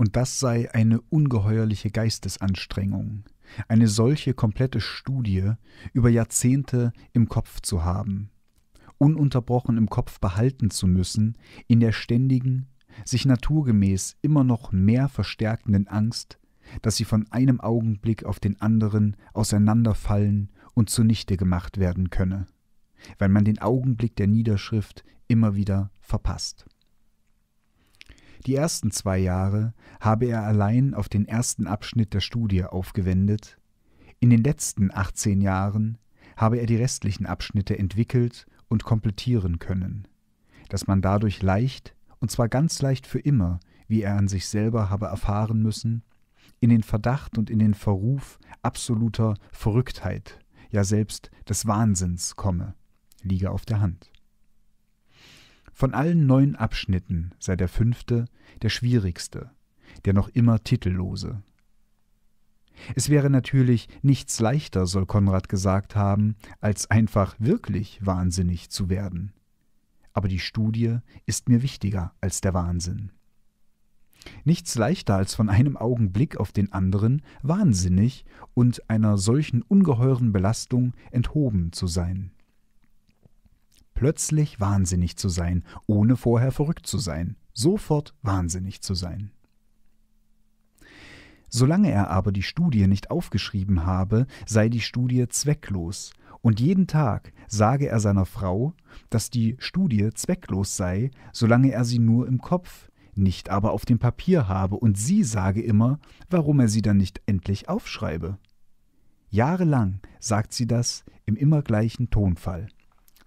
und das sei eine ungeheuerliche Geistesanstrengung, eine solche komplette Studie über Jahrzehnte im Kopf zu haben, ununterbrochen im Kopf behalten zu müssen, in der ständigen, sich naturgemäß immer noch mehr verstärkenden Angst, dass sie von einem Augenblick auf den anderen auseinanderfallen und zunichte gemacht werden könne, weil man den Augenblick der Niederschrift immer wieder verpasst. Die ersten zwei Jahre habe er allein auf den ersten Abschnitt der Studie aufgewendet, in den letzten 18 Jahren habe er die restlichen Abschnitte entwickelt und komplettieren können, dass man dadurch leicht, und zwar ganz leicht für immer, wie er an sich selber habe erfahren müssen, in den Verdacht und in den Verruf absoluter Verrücktheit, ja selbst des Wahnsinns komme, liege auf der Hand. Von allen neun Abschnitten sei der fünfte der schwierigste, der noch immer titellose. Es wäre natürlich nichts leichter, soll Konrad gesagt haben, als einfach wirklich wahnsinnig zu werden. Aber die Studie ist mir wichtiger als der Wahnsinn. Nichts leichter als von einem Augenblick auf den anderen wahnsinnig und einer solchen ungeheuren Belastung enthoben zu sein plötzlich wahnsinnig zu sein, ohne vorher verrückt zu sein, sofort wahnsinnig zu sein. Solange er aber die Studie nicht aufgeschrieben habe, sei die Studie zwecklos, und jeden Tag sage er seiner Frau, dass die Studie zwecklos sei, solange er sie nur im Kopf, nicht aber auf dem Papier habe, und sie sage immer, warum er sie dann nicht endlich aufschreibe. Jahrelang sagt sie das im immer gleichen Tonfall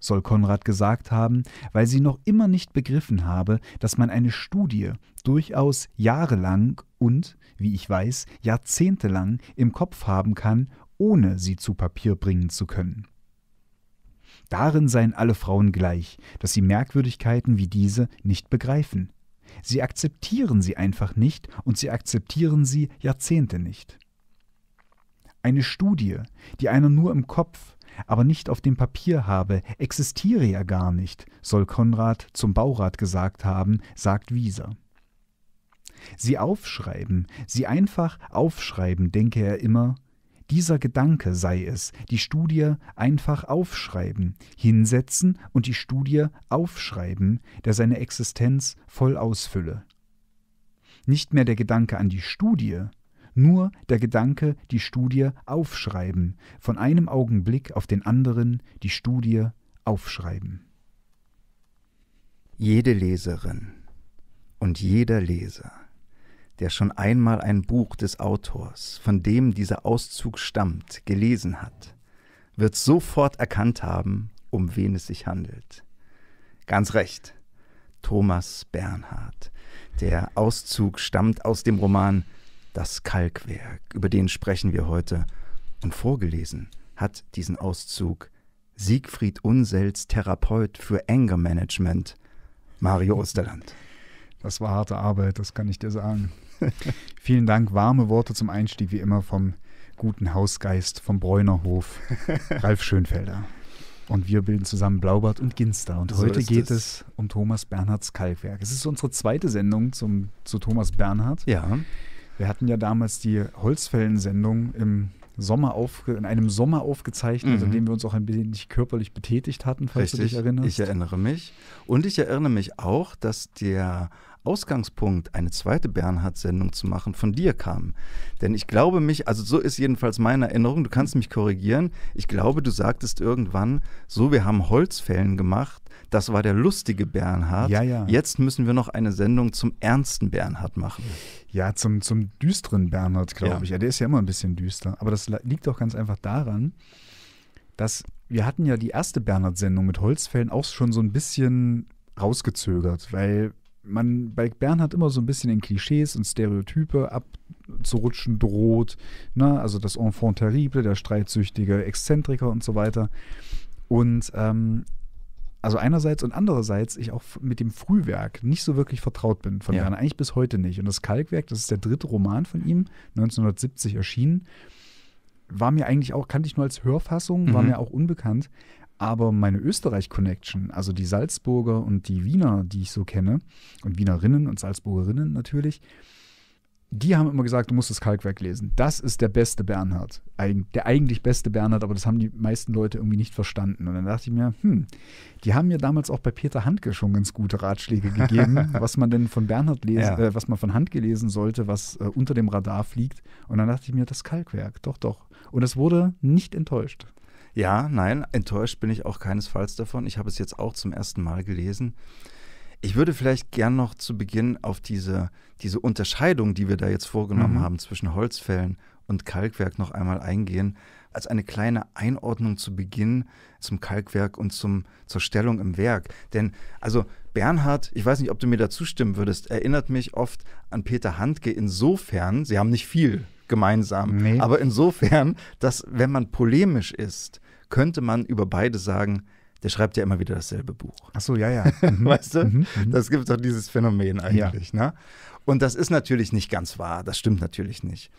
soll Konrad gesagt haben, weil sie noch immer nicht begriffen habe, dass man eine Studie durchaus jahrelang und, wie ich weiß, jahrzehntelang im Kopf haben kann, ohne sie zu Papier bringen zu können. Darin seien alle Frauen gleich, dass sie Merkwürdigkeiten wie diese nicht begreifen. Sie akzeptieren sie einfach nicht und sie akzeptieren sie Jahrzehnte nicht. Eine Studie, die einer nur im Kopf, aber nicht auf dem Papier habe, existiere ja gar nicht, soll Konrad zum Baurat gesagt haben, sagt Wieser. Sie aufschreiben, sie einfach aufschreiben, denke er immer. Dieser Gedanke sei es, die Studie einfach aufschreiben, hinsetzen und die Studie aufschreiben, der seine Existenz voll ausfülle. Nicht mehr der Gedanke an die Studie, nur der Gedanke, die Studie aufschreiben, von einem Augenblick auf den anderen die Studie aufschreiben. Jede Leserin und jeder Leser, der schon einmal ein Buch des Autors, von dem dieser Auszug stammt, gelesen hat, wird sofort erkannt haben, um wen es sich handelt. Ganz recht, Thomas Bernhard. Der Auszug stammt aus dem Roman das Kalkwerk, über den sprechen wir heute. Und vorgelesen hat diesen Auszug Siegfried Unsels Therapeut für Anger Management, Mario Osterland. Das war harte Arbeit, das kann ich dir sagen. Vielen Dank. Warme Worte zum Einstieg, wie immer, vom guten Hausgeist vom Bräunerhof, Ralf Schönfelder. Und wir bilden zusammen Blaubart und Ginster. Und so heute geht es. es um Thomas Bernhards Kalkwerk. Es ist unsere zweite Sendung zum, zu Thomas Bernhard. Ja. Wir hatten ja damals die Holzfällensendung im Sommer auf, in einem Sommer aufgezeichnet, also mhm. in dem wir uns auch ein wenig körperlich betätigt hatten, falls Richtig, du dich erinnerst. Ich erinnere mich. Und ich erinnere mich auch, dass der Ausgangspunkt, eine zweite Bernhard-Sendung zu machen, von dir kam. Denn ich glaube mich, also so ist jedenfalls meine Erinnerung, du kannst mich korrigieren, ich glaube, du sagtest irgendwann, so, wir haben Holzfällen gemacht, das war der lustige Bernhard. Ja, ja. Jetzt müssen wir noch eine Sendung zum ernsten Bernhard machen. Ja, zum, zum düsteren Bernhard, glaube ja. ich. Ja, der ist ja immer ein bisschen düster. Aber das liegt doch ganz einfach daran, dass wir hatten ja die erste Bernhard-Sendung mit Holzfällen auch schon so ein bisschen rausgezögert, weil man bei Bernhard immer so ein bisschen in Klischees und Stereotype abzurutschen droht. Ne? Also das Enfant terrible, der streitsüchtige Exzentriker und so weiter. Und ähm, also einerseits und andererseits ich auch mit dem Frühwerk nicht so wirklich vertraut bin von ja. Werner, eigentlich bis heute nicht. Und das Kalkwerk, das ist der dritte Roman von ihm, 1970 erschienen, war mir eigentlich auch, kannte ich nur als Hörfassung, war mhm. mir auch unbekannt. Aber meine Österreich-Connection, also die Salzburger und die Wiener, die ich so kenne, und Wienerinnen und Salzburgerinnen natürlich, die haben immer gesagt, du musst das Kalkwerk lesen. Das ist der beste Bernhard. der eigentlich beste Bernhard, aber das haben die meisten Leute irgendwie nicht verstanden. Und dann dachte ich mir, hm, die haben mir damals auch bei Peter Handke schon ganz gute Ratschläge gegeben, was man denn von Bernhard lesen, ja. äh, was man von Handke lesen sollte, was äh, unter dem Radar fliegt. Und dann dachte ich mir, das Kalkwerk, doch, doch. Und es wurde nicht enttäuscht. Ja, nein, enttäuscht bin ich auch keinesfalls davon. Ich habe es jetzt auch zum ersten Mal gelesen. Ich würde vielleicht gern noch zu Beginn auf diese, diese Unterscheidung, die wir da jetzt vorgenommen mhm. haben zwischen Holzfällen und Kalkwerk noch einmal eingehen, als eine kleine Einordnung zu Beginn zum Kalkwerk und zum, zur Stellung im Werk. Denn, also Bernhard, ich weiß nicht, ob du mir da zustimmen würdest, erinnert mich oft an Peter Handke insofern, sie haben nicht viel gemeinsam, nee. aber insofern, dass wenn man polemisch ist, könnte man über beide sagen, der schreibt ja immer wieder dasselbe Buch. Ach so, ja, ja. Mhm. weißt du? Mhm. mhm, das gibt doch dieses Phänomen eigentlich. Ja. Ne? Und das ist natürlich nicht ganz wahr. Das stimmt natürlich nicht.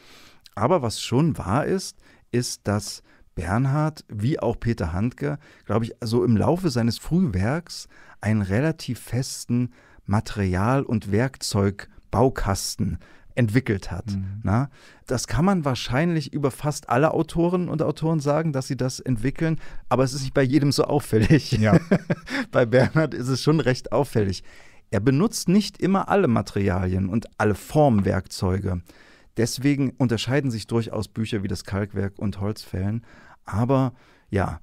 Aber was schon wahr ist, ist, dass Bernhard wie auch Peter Handke, glaube ich, so also im Laufe seines Frühwerks einen relativ festen Material- und Werkzeugbaukasten entwickelt hat. Mhm. Na? Das kann man wahrscheinlich über fast alle Autoren und Autoren sagen, dass sie das entwickeln, aber es ist nicht bei jedem so auffällig. Ja. bei Bernhard ist es schon recht auffällig. Er benutzt nicht immer alle Materialien und alle Formwerkzeuge. Deswegen unterscheiden sich durchaus Bücher wie das Kalkwerk und Holzfällen. Aber ja,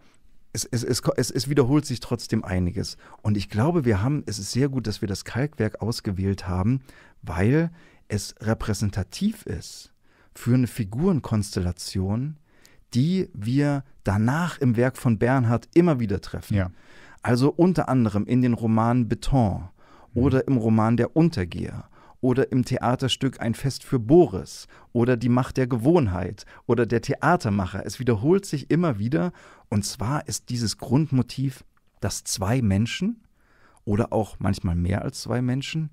es, es, es, es, wiederholt sich trotzdem einiges. Und ich glaube, wir haben, es ist sehr gut, dass wir das Kalkwerk ausgewählt haben, weil es repräsentativ ist für eine Figurenkonstellation, die wir danach im Werk von Bernhard immer wieder treffen. Ja. Also unter anderem in den Romanen Beton mhm. oder im Roman Der Untergeher oder im Theaterstück Ein Fest für Boris oder Die Macht der Gewohnheit oder Der Theatermacher. Es wiederholt sich immer wieder und zwar ist dieses Grundmotiv, dass zwei Menschen oder auch manchmal mehr als zwei Menschen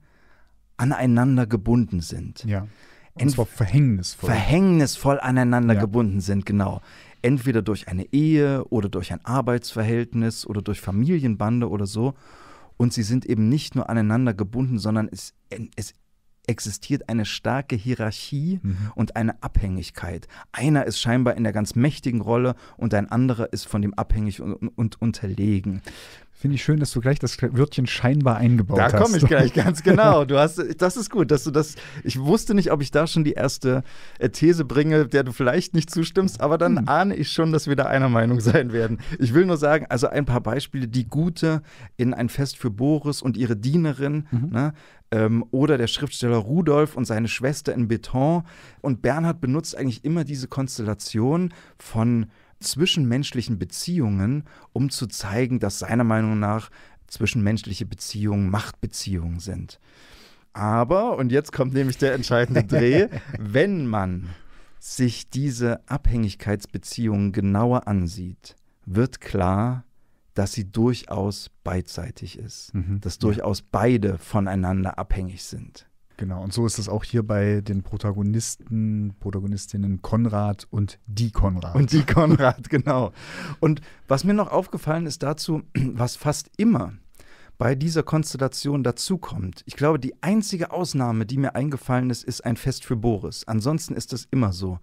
aneinander gebunden sind. Ja. Und zwar verhängnisvoll. Verhängnisvoll aneinander ja. gebunden sind, genau. Entweder durch eine Ehe oder durch ein Arbeitsverhältnis oder durch Familienbande oder so. Und sie sind eben nicht nur aneinander gebunden, sondern es, es existiert eine starke Hierarchie mhm. und eine Abhängigkeit. Einer ist scheinbar in der ganz mächtigen Rolle und ein anderer ist von dem abhängig und, und unterlegen. Finde ich schön, dass du gleich das Wörtchen scheinbar eingebaut da hast. Da komme ich gleich, ganz genau. Du hast, das ist gut, dass du das. Ich wusste nicht, ob ich da schon die erste äh, These bringe, der du vielleicht nicht zustimmst, aber dann hm. ahne ich schon, dass wir da einer Meinung sein werden. Ich will nur sagen, also ein paar Beispiele: Die Gute in ein Fest für Boris und ihre Dienerin, mhm. ne? Ähm, oder der Schriftsteller Rudolf und seine Schwester in Beton. Und Bernhard benutzt eigentlich immer diese Konstellation von zwischenmenschlichen Beziehungen, um zu zeigen, dass seiner Meinung nach zwischenmenschliche Beziehungen Machtbeziehungen sind. Aber, und jetzt kommt nämlich der entscheidende Dreh, wenn man sich diese Abhängigkeitsbeziehungen genauer ansieht, wird klar, dass sie durchaus beidseitig ist, mhm. dass durchaus beide voneinander abhängig sind. Genau, und so ist es auch hier bei den Protagonisten, Protagonistinnen Konrad und die Konrad. Und die Konrad, genau. Und was mir noch aufgefallen ist dazu, was fast immer bei dieser Konstellation dazukommt. Ich glaube, die einzige Ausnahme, die mir eingefallen ist, ist ein Fest für Boris. Ansonsten ist das immer so,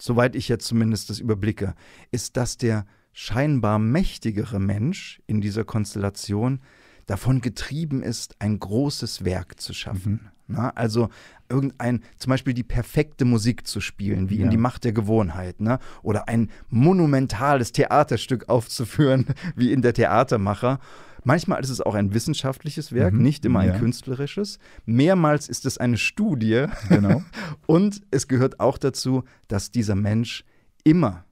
soweit ich jetzt zumindest das überblicke, ist, dass der scheinbar mächtigere Mensch in dieser Konstellation davon getrieben ist, ein großes Werk zu schaffen. Mhm. Ne? Also irgendein, zum Beispiel die perfekte Musik zu spielen, wie ja. in die Macht der Gewohnheit, ne? oder ein monumentales Theaterstück aufzuführen, wie in der Theatermacher. Manchmal ist es auch ein wissenschaftliches Werk, mhm. nicht immer ein ja. künstlerisches. Mehrmals ist es eine Studie. Genau. Und es gehört auch dazu, dass dieser Mensch immer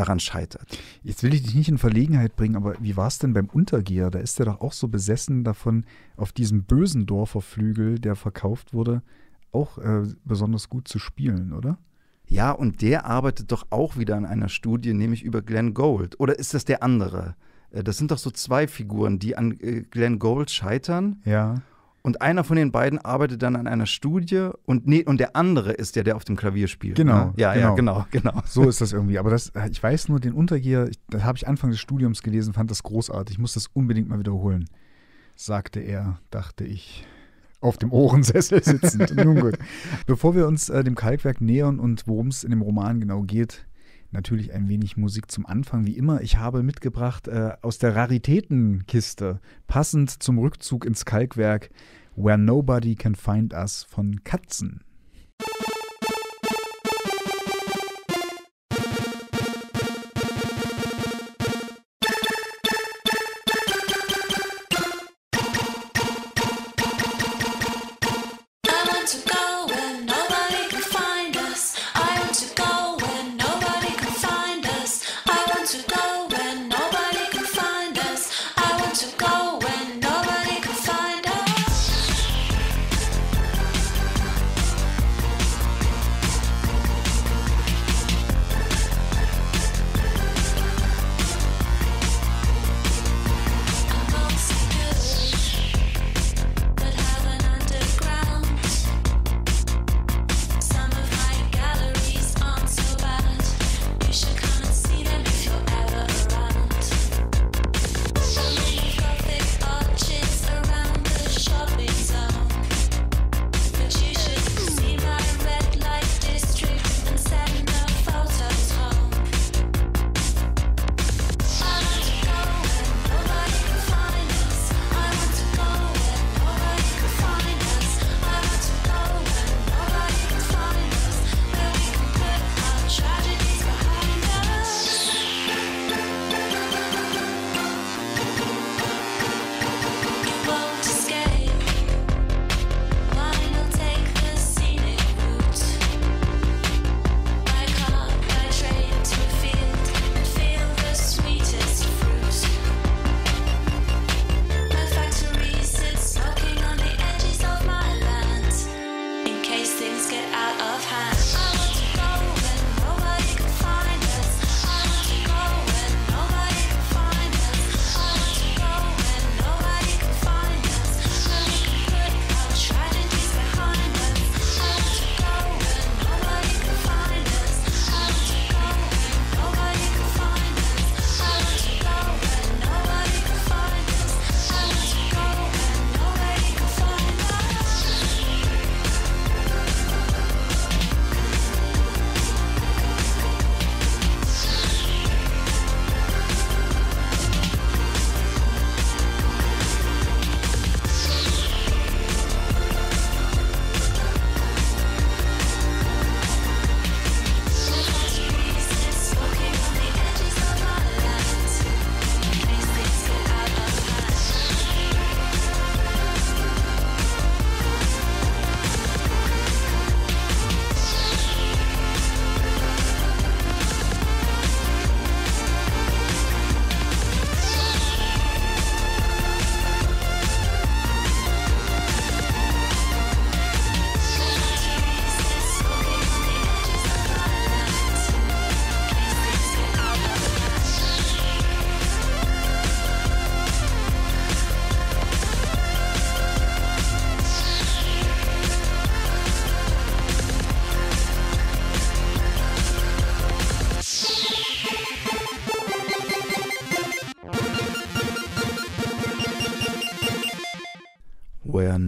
daran scheitert. Jetzt will ich dich nicht in Verlegenheit bringen, aber wie war es denn beim Untergeher? Da ist er doch auch so besessen davon, auf diesem Bösendorfer Flügel, der verkauft wurde, auch äh, besonders gut zu spielen, oder? Ja, und der arbeitet doch auch wieder an einer Studie, nämlich über Glenn Gold. Oder ist das der andere? Äh, das sind doch so zwei Figuren, die an äh, Glenn Gold scheitern. Ja. Und einer von den beiden arbeitet dann an einer Studie und nee, und der andere ist der, der auf dem Klavier spielt. Genau. Ne? Ja, genau. ja, genau, genau. So ist das irgendwie. Aber das, äh, ich weiß nur, den Untergier, ich, das habe ich Anfang des Studiums gelesen, fand das großartig. Ich muss das unbedingt mal wiederholen, sagte er, dachte ich auf dem Ohrensessel sitzend. Nun gut. Bevor wir uns äh, dem Kalkwerk nähern und worum es in dem Roman genau geht, natürlich ein wenig Musik zum Anfang, wie immer. Ich habe mitgebracht äh, aus der Raritätenkiste, passend zum Rückzug ins Kalkwerk, Where Nobody Can Find Us von Katzen.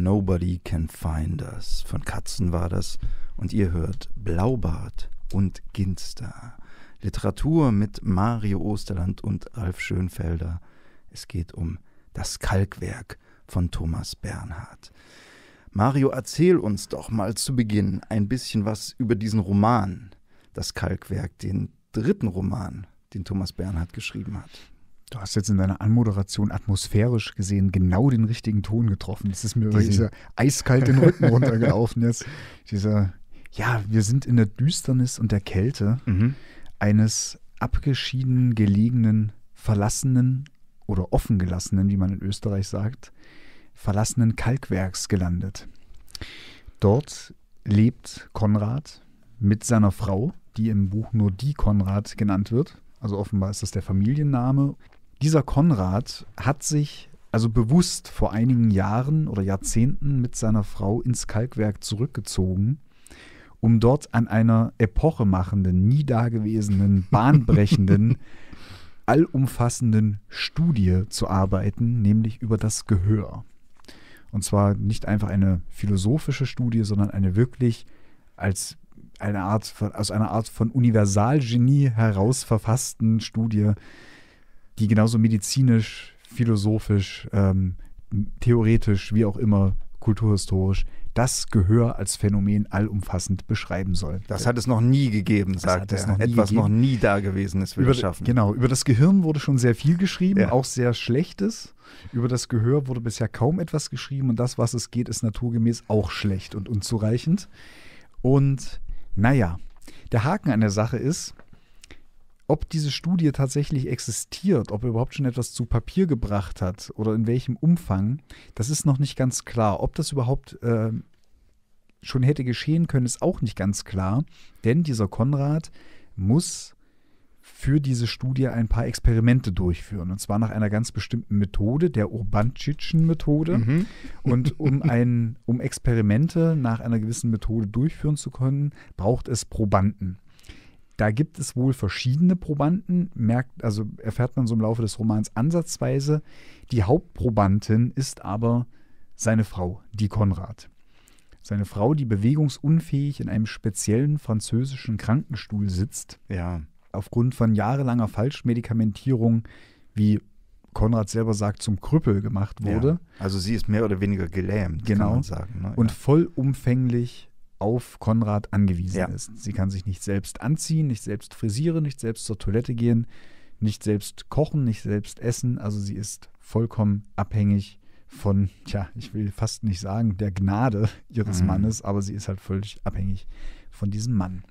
Nobody Can Find Us. Von Katzen war das. Und ihr hört Blaubart und Ginster. Literatur mit Mario Osterland und Ralf Schönfelder. Es geht um das Kalkwerk von Thomas Bernhard. Mario, erzähl uns doch mal zu Beginn ein bisschen was über diesen Roman, das Kalkwerk, den dritten Roman, den Thomas Bernhard geschrieben hat. Du hast jetzt in deiner Anmoderation atmosphärisch gesehen genau den richtigen Ton getroffen. Das ist mir dieser eiskalt den Rücken runtergelaufen jetzt. Dieser, ja, wir sind in der Düsternis und der Kälte mhm. eines abgeschieden gelegenen, verlassenen oder offengelassenen, wie man in Österreich sagt, verlassenen Kalkwerks gelandet. Dort lebt Konrad mit seiner Frau, die im Buch nur die Konrad genannt wird. Also offenbar ist das der Familienname. Dieser Konrad hat sich also bewusst vor einigen Jahren oder Jahrzehnten mit seiner Frau ins Kalkwerk zurückgezogen, um dort an einer epochemachenden, nie dagewesenen, bahnbrechenden, allumfassenden Studie zu arbeiten, nämlich über das Gehör. Und zwar nicht einfach eine philosophische Studie, sondern eine wirklich als eine Art von, aus einer Art von Universalgenie heraus verfassten Studie, die genauso medizinisch, philosophisch, ähm, theoretisch, wie auch immer, kulturhistorisch das Gehör als Phänomen allumfassend beschreiben soll. Das hat es noch nie gegeben, das sagt er. Noch Etwas gegeben. noch nie da gewesen ist, will über, schaffen. Genau, über das Gehirn wurde schon sehr viel geschrieben, ja. auch sehr Schlechtes. Über das Gehör wurde bisher kaum etwas geschrieben und das, was es geht, ist naturgemäß auch schlecht und unzureichend. Und naja, der Haken an der Sache ist, ob diese Studie tatsächlich existiert, ob er überhaupt schon etwas zu Papier gebracht hat oder in welchem Umfang, das ist noch nicht ganz klar. Ob das überhaupt äh, schon hätte geschehen können, ist auch nicht ganz klar, denn dieser Konrad muss für diese Studie ein paar Experimente durchführen. Und zwar nach einer ganz bestimmten Methode, der Urbanchitschen Methode. Mhm. Und um, ein, um Experimente nach einer gewissen Methode durchführen zu können, braucht es Probanden. Da gibt es wohl verschiedene Probanden, merkt, also erfährt man so im Laufe des Romans ansatzweise. Die Hauptprobandin ist aber seine Frau, die Konrad. Seine Frau, die bewegungsunfähig in einem speziellen französischen Krankenstuhl sitzt. Ja. Aufgrund von jahrelanger Falschmedikamentierung, wie Konrad selber sagt, zum Krüppel gemacht wurde. Ja. Also sie ist mehr oder weniger gelähmt, genau. kann man sagen. Ne? Und ja. vollumfänglich auf Konrad angewiesen ja. ist. Sie kann sich nicht selbst anziehen, nicht selbst frisieren, nicht selbst zur Toilette gehen, nicht selbst kochen, nicht selbst essen. Also sie ist vollkommen abhängig von, ja, ich will fast nicht sagen, der Gnade ihres mhm. Mannes, aber sie ist halt völlig abhängig von diesem Mann.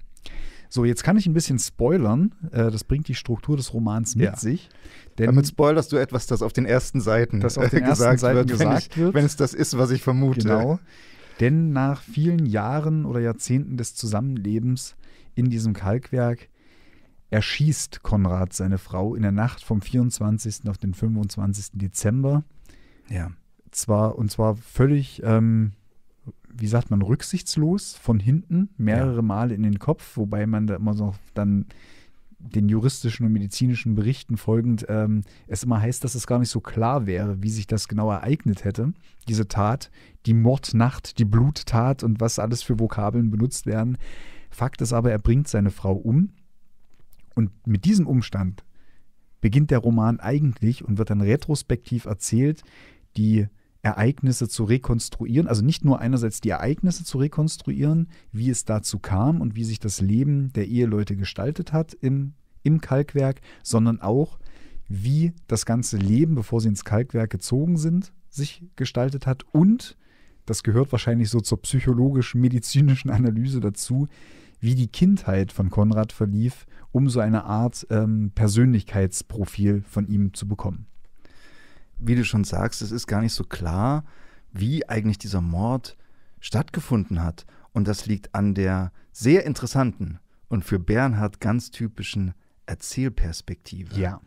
So, jetzt kann ich ein bisschen spoilern. Äh, das bringt die Struktur des Romans mit ja. sich. Damit spoilerst du etwas, das auf den ersten Seiten, das auf den ersten gesagt, Seiten wird, gesagt wenn ich, wird. Wenn es das ist, was ich vermute. Genau. Denn nach vielen Jahren oder Jahrzehnten des Zusammenlebens in diesem Kalkwerk erschießt Konrad seine Frau in der Nacht vom 24. auf den 25. Dezember. Ja. Zwar, und zwar völlig, ähm, wie sagt man, rücksichtslos von hinten, mehrere ja. Male in den Kopf, wobei man da immer so dann den juristischen und medizinischen Berichten folgend ähm, es immer heißt, dass es gar nicht so klar wäre, wie sich das genau ereignet hätte, diese Tat, die Mordnacht, die Bluttat und was alles für Vokabeln benutzt werden. Fakt ist aber, er bringt seine Frau um und mit diesem Umstand beginnt der Roman eigentlich und wird dann retrospektiv erzählt, die Ereignisse zu rekonstruieren, also nicht nur einerseits die Ereignisse zu rekonstruieren, wie es dazu kam und wie sich das Leben der Eheleute gestaltet hat im, im Kalkwerk, sondern auch, wie das ganze Leben, bevor sie ins Kalkwerk gezogen sind, sich gestaltet hat und das gehört wahrscheinlich so zur psychologisch-medizinischen Analyse dazu, wie die Kindheit von Konrad verlief, um so eine Art ähm, Persönlichkeitsprofil von ihm zu bekommen wie du schon sagst, es ist gar nicht so klar, wie eigentlich dieser Mord stattgefunden hat. Und das liegt an der sehr interessanten und für Bernhard ganz typischen Erzählperspektive. Ja.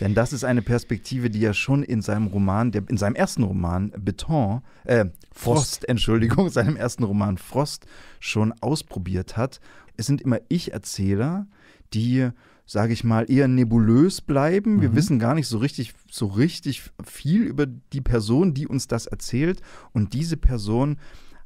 Denn das ist eine Perspektive, die er schon in seinem Roman, der, in seinem ersten Roman Beton, äh, Frost, Frost, Entschuldigung, seinem ersten Roman Frost schon ausprobiert hat. Es sind immer Ich-Erzähler, die sage ich mal, eher nebulös bleiben. Wir mhm. wissen gar nicht so richtig, so richtig viel über die Person, die uns das erzählt. Und diese Person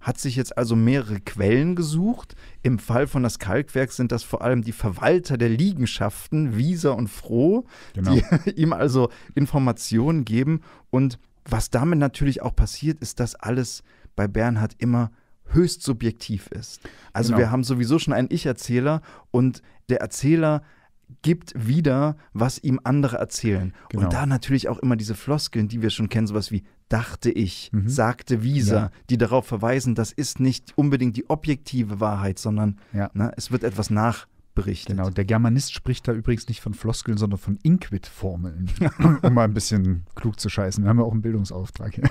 hat sich jetzt also mehrere Quellen gesucht. Im Fall von das Kalkwerk sind das vor allem die Verwalter der Liegenschaften, Wieser und Froh, genau. die ihm also Informationen geben. Und was damit natürlich auch passiert, ist, dass alles bei Bernhard immer höchst subjektiv ist. Also genau. wir haben sowieso schon einen Ich-Erzähler und der Erzähler gibt wieder, was ihm andere erzählen. Genau. Und da natürlich auch immer diese Floskeln, die wir schon kennen, sowas wie dachte ich, mhm. sagte Visa, ja. die darauf verweisen, das ist nicht unbedingt die objektive Wahrheit, sondern ja. ne, es wird etwas nach berichtet. Genau, der Germanist spricht da übrigens nicht von Floskeln, sondern von Inquit-Formeln, um mal ein bisschen klug zu scheißen. Wir haben ja auch einen Bildungsauftrag. Hier.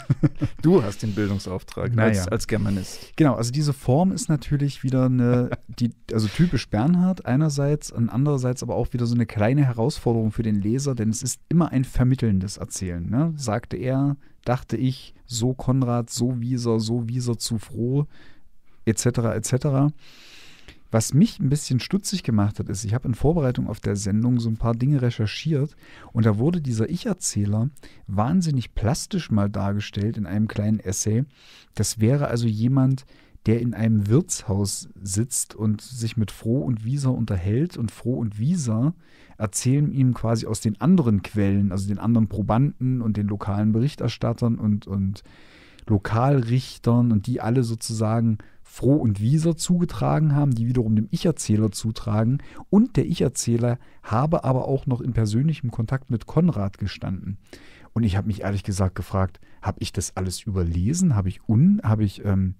du hast den Bildungsauftrag naja. als, als Germanist. Genau, also diese Form ist natürlich wieder eine, die, also typisch Bernhard einerseits und andererseits aber auch wieder so eine kleine Herausforderung für den Leser, denn es ist immer ein vermittelndes Erzählen. Ne? Sagte er, dachte ich, so Konrad, so Wieser, so Wieser zu froh, etc., etc., was mich ein bisschen stutzig gemacht hat, ist, ich habe in Vorbereitung auf der Sendung so ein paar Dinge recherchiert und da wurde dieser Ich-Erzähler wahnsinnig plastisch mal dargestellt in einem kleinen Essay. Das wäre also jemand, der in einem Wirtshaus sitzt und sich mit Froh und Wieser unterhält und Froh und Wieser erzählen ihm quasi aus den anderen Quellen, also den anderen Probanden und den lokalen Berichterstattern und, und Lokalrichtern und die alle sozusagen Froh und Wieser zugetragen haben, die wiederum dem Ich-Erzähler zutragen. Und der Ich-Erzähler habe aber auch noch in persönlichem Kontakt mit Konrad gestanden. Und ich habe mich ehrlich gesagt gefragt, habe ich das alles überlesen? Habe ich, un, hab ich ähm,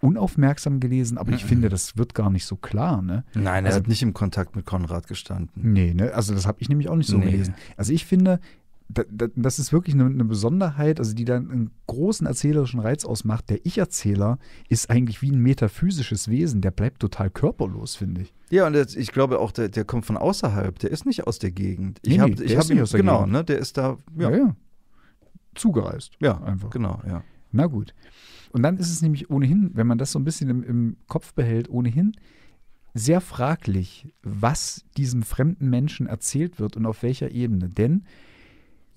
unaufmerksam gelesen? Aber ich mhm. finde, das wird gar nicht so klar. Ne? Nein, er also, hat nicht im Kontakt mit Konrad gestanden. Nee, ne? also das habe ich nämlich auch nicht so nee. gelesen. Also ich finde, das ist wirklich eine, Besonderheit, also die dann einen großen erzählerischen Reiz ausmacht. Der Ich-Erzähler ist eigentlich wie ein metaphysisches Wesen, der bleibt total körperlos, finde ich. Ja, und das, ich glaube auch, der, der, kommt von außerhalb, der ist nicht aus der Gegend. Ich nee, hab, nee, ich habe ihn aus der genau, Gegend. ne, der ist da, ja. ja, ja. Zugereist. Ja, einfach. Genau, ja. Na gut. Und dann ist es nämlich ohnehin, wenn man das so ein bisschen im, im Kopf behält, ohnehin sehr fraglich, was diesem fremden Menschen erzählt wird und auf welcher Ebene. Denn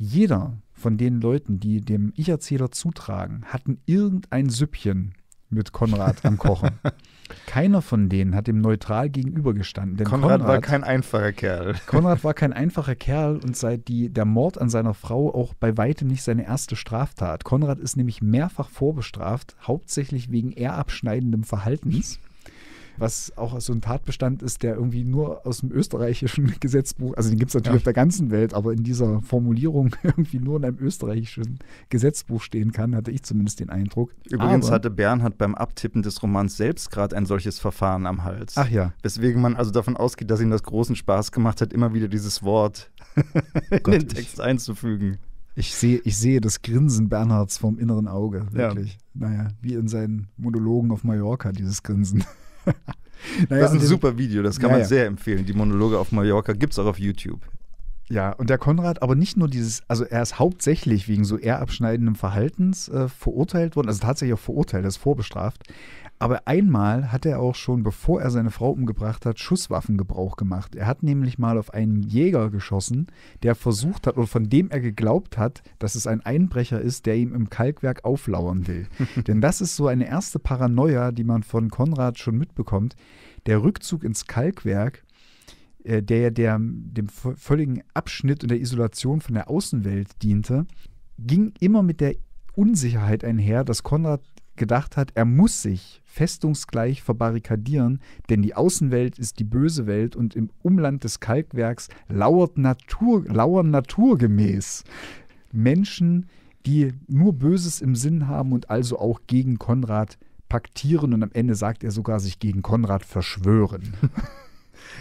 jeder von den Leuten, die dem Ich-Erzähler zutragen, hatten irgendein Süppchen mit Konrad am Kochen. Keiner von denen hat dem neutral gegenübergestanden. Konrad, Konrad, war kein einfacher Kerl. Konrad war kein einfacher Kerl und seit die, der Mord an seiner Frau auch bei weitem nicht seine erste Straftat. Konrad ist nämlich mehrfach vorbestraft, hauptsächlich wegen ehrabschneidendem Verhaltens was auch so ein Tatbestand ist, der irgendwie nur aus dem österreichischen Gesetzbuch, also den gibt es natürlich ja. auf der ganzen Welt, aber in dieser Formulierung irgendwie nur in einem österreichischen Gesetzbuch stehen kann, hatte ich zumindest den Eindruck. Übrigens aber, hatte Bernhard beim Abtippen des Romans selbst gerade ein solches Verfahren am Hals. Ach ja. Weswegen man also davon ausgeht, dass ihm das großen Spaß gemacht hat, immer wieder dieses Wort oh in Gott, den Text ich, einzufügen. Ich sehe, ich sehe das Grinsen Bernhards vom inneren Auge, wirklich. Ja. Naja, wie in seinen Monologen auf Mallorca, dieses Grinsen. naja, das ist ein super Video, das kann ja, man sehr empfehlen. Die Monologe auf Mallorca gibt es auch auf YouTube. Ja, und der Konrad, aber nicht nur dieses, also er ist hauptsächlich wegen so eher abschneidendem Verhaltens äh, verurteilt worden, also tatsächlich auch verurteilt, er ist vorbestraft. Aber einmal hat er auch schon, bevor er seine Frau umgebracht hat, Schusswaffengebrauch gemacht. Er hat nämlich mal auf einen Jäger geschossen, der versucht hat oder von dem er geglaubt hat, dass es ein Einbrecher ist, der ihm im Kalkwerk auflauern will. Denn das ist so eine erste Paranoia, die man von Konrad schon mitbekommt. Der Rückzug ins Kalkwerk äh, der der dem völligen Abschnitt und der Isolation von der Außenwelt diente, ging immer mit der Unsicherheit einher, dass Konrad gedacht hat, er muss sich festungsgleich verbarrikadieren, denn die Außenwelt ist die böse Welt und im Umland des Kalkwerks lauert Natur, lauern naturgemäß Menschen, die nur Böses im Sinn haben und also auch gegen Konrad paktieren und am Ende sagt er sogar sich gegen Konrad verschwören.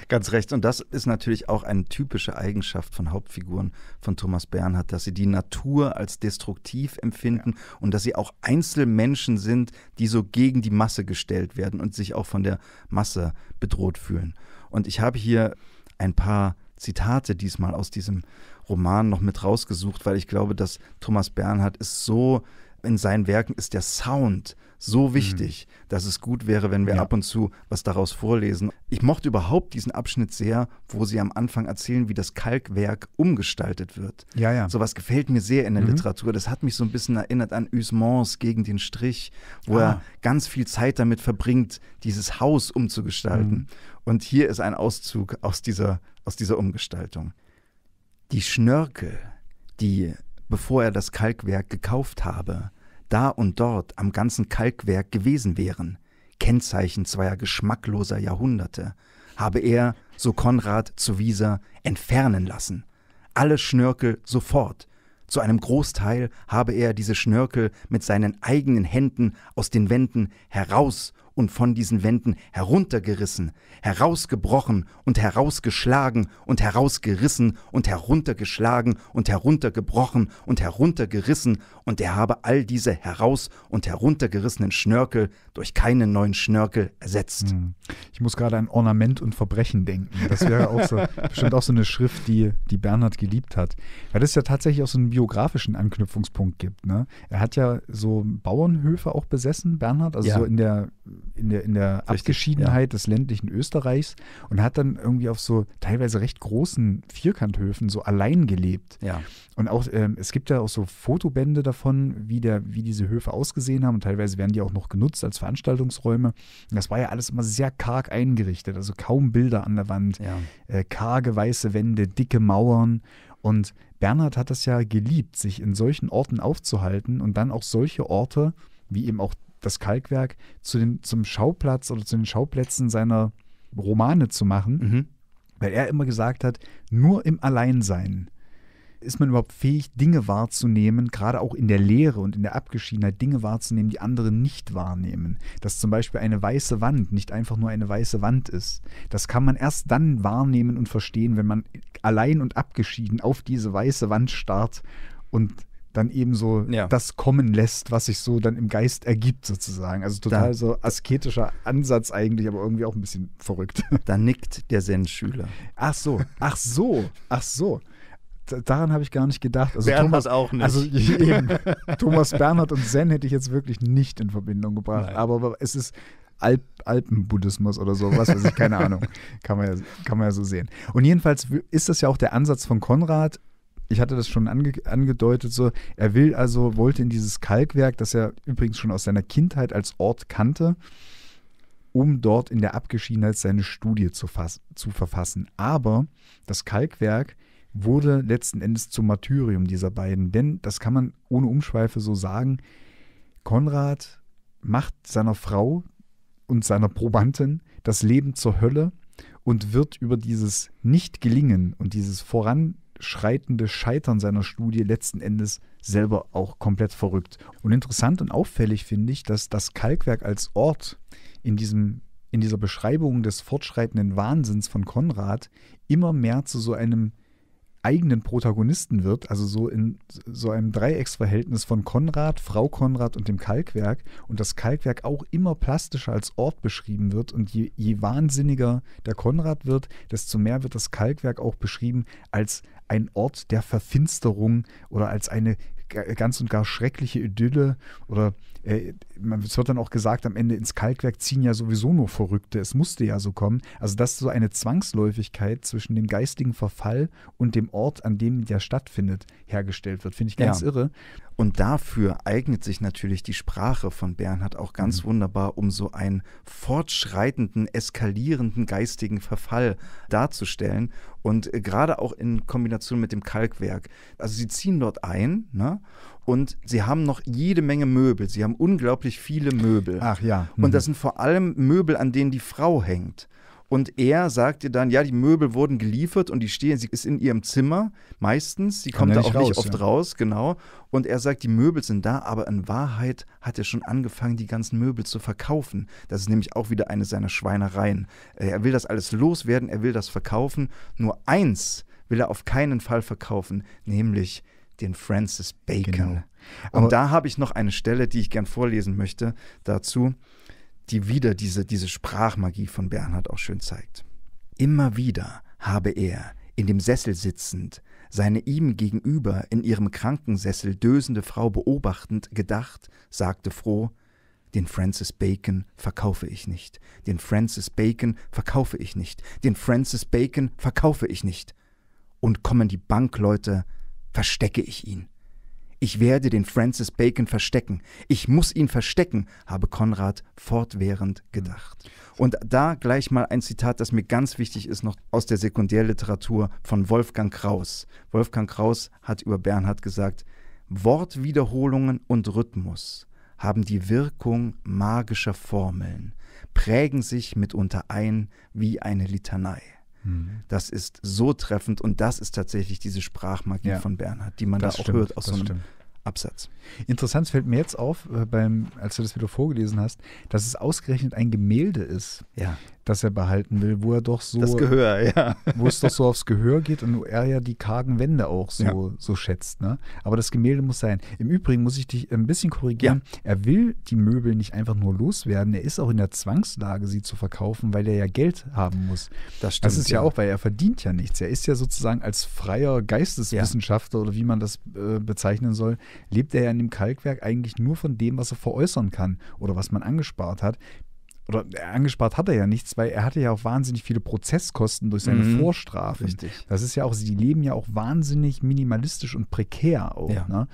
Ganz recht. Und das ist natürlich auch eine typische Eigenschaft von Hauptfiguren von Thomas Bernhardt, dass sie die Natur als destruktiv empfinden ja. und dass sie auch Einzelmenschen sind, die so gegen die Masse gestellt werden und sich auch von der Masse bedroht fühlen. Und ich habe hier ein paar Zitate diesmal aus diesem Roman noch mit rausgesucht, weil ich glaube, dass Thomas Bernhardt ist so in seinen Werken ist der Sound so mhm. wichtig, mhm. dass es gut wäre, wenn wir ja. ab und zu was daraus vorlesen. Ich mochte überhaupt diesen Abschnitt sehr, wo sie am Anfang erzählen, wie das Kalkwerk umgestaltet wird. Ja, ja. Sowas gefällt mir sehr in der mhm. Literatur. Das hat mich so ein bisschen erinnert an Usemans gegen den Strich, wo ah. er ganz viel Zeit damit verbringt, dieses Haus umzugestalten. Mhm. Und hier ist ein Auszug aus dieser, aus dieser Umgestaltung. Die Schnörkel, die bevor er das Kalkwerk gekauft habe, da und dort am ganzen Kalkwerk gewesen wären, Kennzeichen zweier geschmackloser Jahrhunderte, habe er, so Konrad zu Wieser, entfernen lassen. Alle Schnörkel sofort. Zu einem Großteil habe er diese Schnörkel mit seinen eigenen Händen aus den Wänden heraus und von diesen Wänden heruntergerissen, herausgebrochen und herausgeschlagen und herausgerissen und heruntergeschlagen und heruntergebrochen und heruntergerissen, und er habe all diese heraus- und heruntergerissenen Schnörkel durch keinen neuen Schnörkel ersetzt. Hm. Ich muss gerade an Ornament und Verbrechen denken. Das wäre auch so, bestimmt auch so eine Schrift, die, die Bernhard geliebt hat. Weil es ja tatsächlich auch so einen biografischen Anknüpfungspunkt gibt. Ne? Er hat ja so Bauernhöfe auch besessen, Bernhard, also ja. so in der in der, in der Richtig, Abgeschiedenheit ja. des ländlichen Österreichs und hat dann irgendwie auf so teilweise recht großen Vierkanthöfen so allein gelebt. Ja. Und auch, ähm, es gibt ja auch so Fotobände davon, wie, der, wie diese Höfe ausgesehen haben und teilweise werden die auch noch genutzt als Veranstaltungsräume. Und das war ja alles immer sehr karg eingerichtet, also kaum Bilder an der Wand, ja. äh, karge weiße Wände, dicke Mauern und Bernhard hat das ja geliebt, sich in solchen Orten aufzuhalten und dann auch solche Orte, wie eben auch das Kalkwerk zu dem, zum Schauplatz oder zu den Schauplätzen seiner Romane zu machen, mhm. weil er immer gesagt hat, nur im Alleinsein ist man überhaupt fähig, Dinge wahrzunehmen, gerade auch in der Leere und in der Abgeschiedenheit, Dinge wahrzunehmen, die andere nicht wahrnehmen. Dass zum Beispiel eine weiße Wand nicht einfach nur eine weiße Wand ist. Das kann man erst dann wahrnehmen und verstehen, wenn man allein und abgeschieden auf diese weiße Wand starrt und dann eben so ja. das kommen lässt, was sich so dann im Geist ergibt, sozusagen. Also total da, so asketischer Ansatz eigentlich, aber irgendwie auch ein bisschen verrückt. Da nickt der Zen-Schüler. Ach so, ach so, ach so daran habe ich gar nicht gedacht. Also Bernhard Thomas auch nicht. Also eben, Thomas Bernhard und Zen hätte ich jetzt wirklich nicht in Verbindung gebracht. Nein. Aber es ist Alp, Alpenbuddhismus oder so, was weiß ich, keine Ahnung. Kann man, ja, kann man ja so sehen. Und jedenfalls ist das ja auch der Ansatz von Konrad, ich hatte das schon ange angedeutet, so, er will also, wollte in dieses Kalkwerk, das er übrigens schon aus seiner Kindheit als Ort kannte, um dort in der Abgeschiedenheit seine Studie zu, zu verfassen. Aber das Kalkwerk wurde letzten Endes zum Martyrium dieser beiden, denn das kann man ohne Umschweife so sagen, Konrad macht seiner Frau und seiner Probandin das Leben zur Hölle und wird über dieses Nicht-Gelingen und dieses Voran fortschreitende Scheitern seiner Studie letzten Endes selber auch komplett verrückt. Und interessant und auffällig finde ich, dass das Kalkwerk als Ort in diesem in dieser Beschreibung des fortschreitenden Wahnsinns von Konrad immer mehr zu so einem eigenen Protagonisten wird, also so in so einem Dreiecksverhältnis von Konrad, Frau Konrad und dem Kalkwerk und das Kalkwerk auch immer plastischer als Ort beschrieben wird und je, je wahnsinniger der Konrad wird, desto mehr wird das Kalkwerk auch beschrieben als ein Ort der Verfinsterung oder als eine ganz und gar schreckliche Idylle oder äh, es wird dann auch gesagt, am Ende ins Kalkwerk ziehen ja sowieso nur Verrückte, es musste ja so kommen. Also das ist so eine Zwangsläufigkeit zwischen dem geistigen Verfall und dem Ort, an dem der stattfindet, hergestellt wird, finde ich ganz ja. irre. Und dafür eignet sich natürlich die Sprache von Bernhard auch ganz mhm. wunderbar, um so einen fortschreitenden, eskalierenden geistigen Verfall darzustellen. Und äh, gerade auch in Kombination mit dem Kalkwerk. Also sie ziehen dort ein ne? und sie haben noch jede Menge Möbel. Sie haben unglaublich viele Möbel. Ach ja. Mhm. Und das mhm. sind vor allem Möbel, an denen die Frau hängt. Und er sagt dir dann, ja, die Möbel wurden geliefert und die stehen, sie ist in ihrem Zimmer meistens, sie kommt da auch raus, nicht oft ja. raus, genau. Und er sagt, die Möbel sind da, aber in Wahrheit hat er schon angefangen, die ganzen Möbel zu verkaufen. Das ist nämlich auch wieder eine seiner Schweinereien. Äh, er will das alles loswerden, er will das verkaufen. Nur eins will er auf keinen Fall verkaufen, nämlich den Francis Bacon. Genau. Und da habe ich noch eine Stelle, die ich gern vorlesen möchte dazu die wieder diese, diese Sprachmagie von Bernhard auch schön zeigt. Immer wieder habe er, in dem Sessel sitzend, seine ihm gegenüber in ihrem Krankensessel dösende Frau beobachtend, gedacht, sagte froh, den Francis Bacon verkaufe ich nicht, den Francis Bacon verkaufe ich nicht, den Francis Bacon verkaufe ich nicht. Und kommen die Bankleute, verstecke ich ihn. Ich werde den Francis Bacon verstecken. Ich muss ihn verstecken, habe Konrad fortwährend gedacht. Und da gleich mal ein Zitat, das mir ganz wichtig ist, noch aus der Sekundärliteratur von Wolfgang Kraus. Wolfgang Kraus hat über Bernhard gesagt, Wortwiederholungen und Rhythmus haben die Wirkung magischer Formeln, prägen sich mitunter ein wie eine Litanei. Das ist so treffend und das ist tatsächlich diese Sprachmagie ja. von Bernhard, die man da auch stimmt, hört aus so einem stimmt. Absatz. Interessant fällt mir jetzt auf, äh, beim, als du das wieder vorgelesen hast, dass es ausgerechnet ein Gemälde ist. Ja das er behalten will, wo er doch so. Das Gehör, ja. Wo es doch so aufs Gehör geht und er ja die kargen Wände auch so, ja. so schätzt. Ne? Aber das Gemälde muss sein. Im Übrigen muss ich dich ein bisschen korrigieren. Ja. Er will die Möbel nicht einfach nur loswerden. Er ist auch in der Zwangslage, sie zu verkaufen, weil er ja Geld haben muss. Das stimmt. Das ist ja, ja auch, weil er verdient ja nichts. Er ist ja sozusagen als freier Geisteswissenschaftler oder wie man das äh, bezeichnen soll, lebt er ja in dem Kalkwerk eigentlich nur von dem, was er veräußern kann oder was man angespart hat oder äh, angespart hat er ja nichts, weil er hatte ja auch wahnsinnig viele Prozesskosten durch seine mhm. Vorstrafen. Richtig. Das ist ja auch, sie leben ja auch wahnsinnig minimalistisch und prekär auch. Ja. Ne?